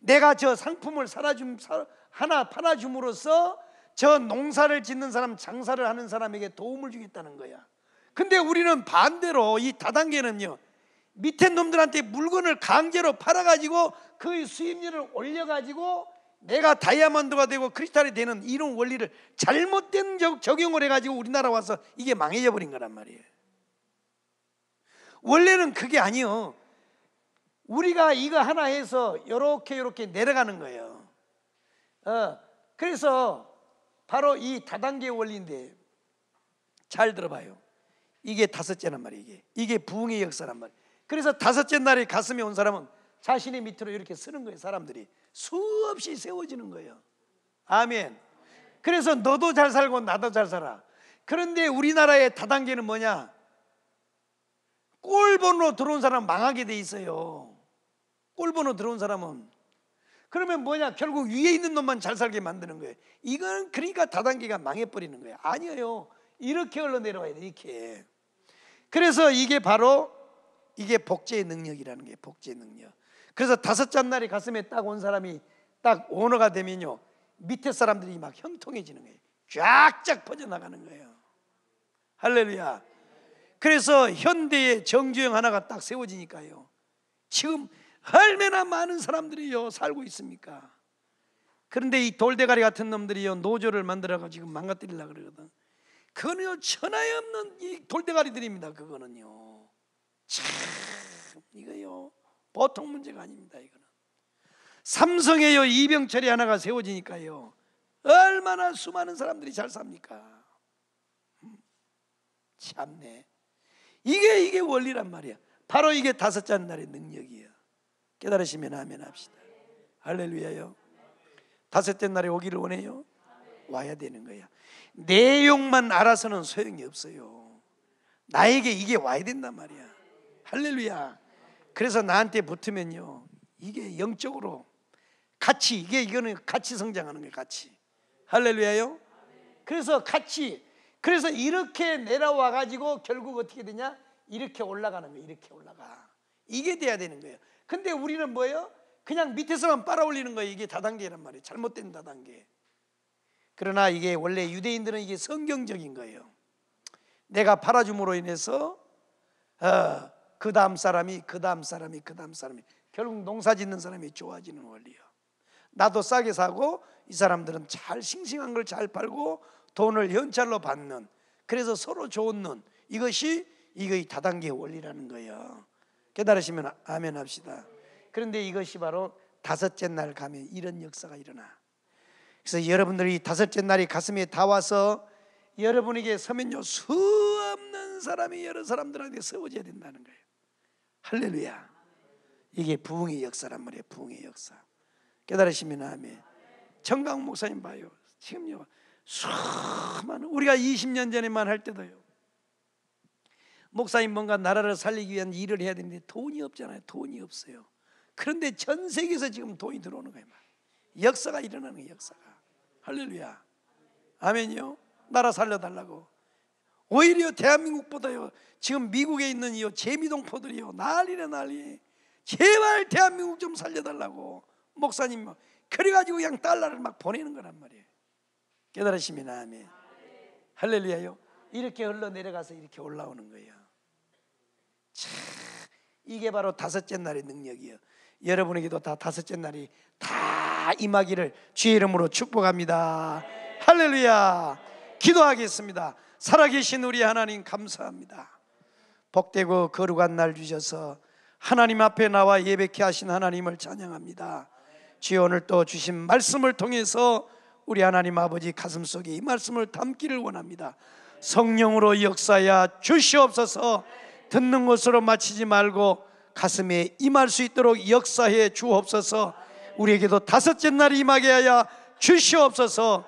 내가 저 상품을 사라줌 하나 팔아 줌으로써 저 농사를 짓는 사람, 장사를 하는 사람에게 도움을 주겠다는 거야. 근데 우리는 반대로 이 다단계는요. 밑에 놈들한테 물건을 강제로 팔아 가지고 그 수입률을 올려 가지고 내가 다이아몬드가 되고 크리스탈이 되는 이런 원리를 잘못된 적용을 해 가지고 우리나라 와서 이게 망해져 버린 거란 말이에요. 원래는 그게 아니요. 우리가 이거 하나 해서 이렇게 이렇게 내려가는 거예요. 어, 그래서 바로 이 다단계 원리인데 잘 들어봐요. 이게 다섯째란 말이에요. 이게 이게 부흥의 역사란 말이에요. 그래서 다섯째 날에 가슴에온 사람은 자신의 밑으로 이렇게 쓰는 거예요. 사람들이 수없이 세워지는 거예요. 아멘. 그래서 너도 잘 살고 나도 잘 살아. 그런데 우리나라의 다단계는 뭐냐? 꼴번호 들어온 사람 망하게 돼 있어요. 꼴번으 들어온 사람은 그러면 뭐냐? 결국 위에 있는 놈만 잘 살게 만드는 거예요. 이건 그러니까 다단계가 망해버리는 거예요. 아니에요. 이렇게 흘러내려와야 돼, 이렇게. 그래서 이게 바로 이게 복제의 능력이라는 게 복제의 능력. 그래서 다섯 잣날이 가슴에 딱 온 사람이 딱 오너가 되면요. 밑에 사람들이 막 형통해지는 거예요. 쫙쫙 퍼져나가는 거예요. 할렐루야. 그래서 현대의 정주행 하나가 딱 세워지니까요. 지금 얼마나 많은 사람들이요 살고 있습니까? 그런데 이 돌대가리 같은 놈들이요 노조를 만들어가 지금 망가뜨리려 그러거든. 그는요 천하에 없는 이 돌대가리들입니다. 그거는요 참 이거요 보통 문제가 아닙니다. 이거는 삼성에요 이병철이 하나가 세워지니까요 얼마나 수많은 사람들이 잘 삽니까? 음, 참네. 이게 이게 원리란 말이야. 바로 이게 다섯 째 날의 능력이야. 깨달으시면 아멘 합시다. 할렐루야요. 다섯째 날에 오기를 원해요. 와야 되는 거야. 내용만 알아서는 소용이 없어요. 나에게 이게 와야 된단 말이야. 할렐루야. 그래서 나한테 붙으면요. 이게 영적으로 같이 이게 이거는 같이 성장하는 거예 같이. 할렐루야요. 그래서 같이 그래서 이렇게 내려와 가지고 결국 어떻게 되냐? 이렇게 올라가는 거예요. 이렇게 올라가. 이게 돼야 되는 거예요. 근데 우리는 뭐예요? 그냥 밑에서만 빨아올리는 거예요. 이게 다단계란 말이에요. 잘못된 다단계. 그러나 이게 원래 유대인들은 이게 성경적인 거예요. 내가 팔아줌으로 인해서 어, 그 다음 사람이 그 다음 사람이 그 다음 사람이 결국 농사 짓는 사람이 좋아지는 원리예요. 나도 싸게 사고 이 사람들은 잘 싱싱한 걸 잘 팔고 돈을 현찰로 받는 그래서 서로 좋은 이것이 이거의 다단계 원리라는 거예요. 깨달으시면 아멘 합시다. 그런데 이것이 바로 다섯째 날 가면 이런 역사가 일어나. 그래서 여러분들이 다섯째 날이 가슴에 닿아서 여러분에게 서면요 수없는 사람이 여러 사람들한테 세워져야 된다는 거예요. 할렐루야. 이게 부흥의 역사란 말이에요. 부흥의 역사. 깨달으시면 아멘. 정강 목사님 봐요. 지금요. 수많은 우리가 20년 전에만 할 때도요. 목사님 뭔가 나라를 살리기 위한 일을 해야 되는데 돈이 없잖아요. 돈이 없어요. 그런데 전 세계에서 지금 돈이 들어오는 거예요. 역사가 일어나는 거예요. 역사가. 할렐루야. 아멘요. 나라 살려달라고. 오히려 대한민국보다요. 지금 미국에 있는 이요 재미동포들이요 난리네 난리. 제발 대한민국 좀 살려달라고 목사님 뭐, 그래가지고 그냥 달러를 막 보내는 거란 말이에요. 깨달으시이 나음이 할렐루야요. 이렇게 흘러 내려가서 이렇게 올라오는 거예요. 참 이게 바로 다섯째 날의 능력이요 여러분에게도 다 다섯째 날이 다 임하기를 주의 이름으로 축복합니다. 할렐루야. 기도하겠습니다. 살아계신 우리 하나님 감사합니다. 복되고 거룩한 날 주셔서 하나님 앞에 나와 예배케 하신 하나님을 찬양합니다. 주여 오늘 또 주신 말씀을 통해서 우리 하나님 아버지 가슴 속에 이 말씀을 담기를 원합니다. 성령으로 역사야 주시옵소서 듣는 것으로 마치지 말고 가슴에 임할 수 있도록 역사해 주옵소서 우리에게도 다섯째 날 임하게 하여 주시옵소서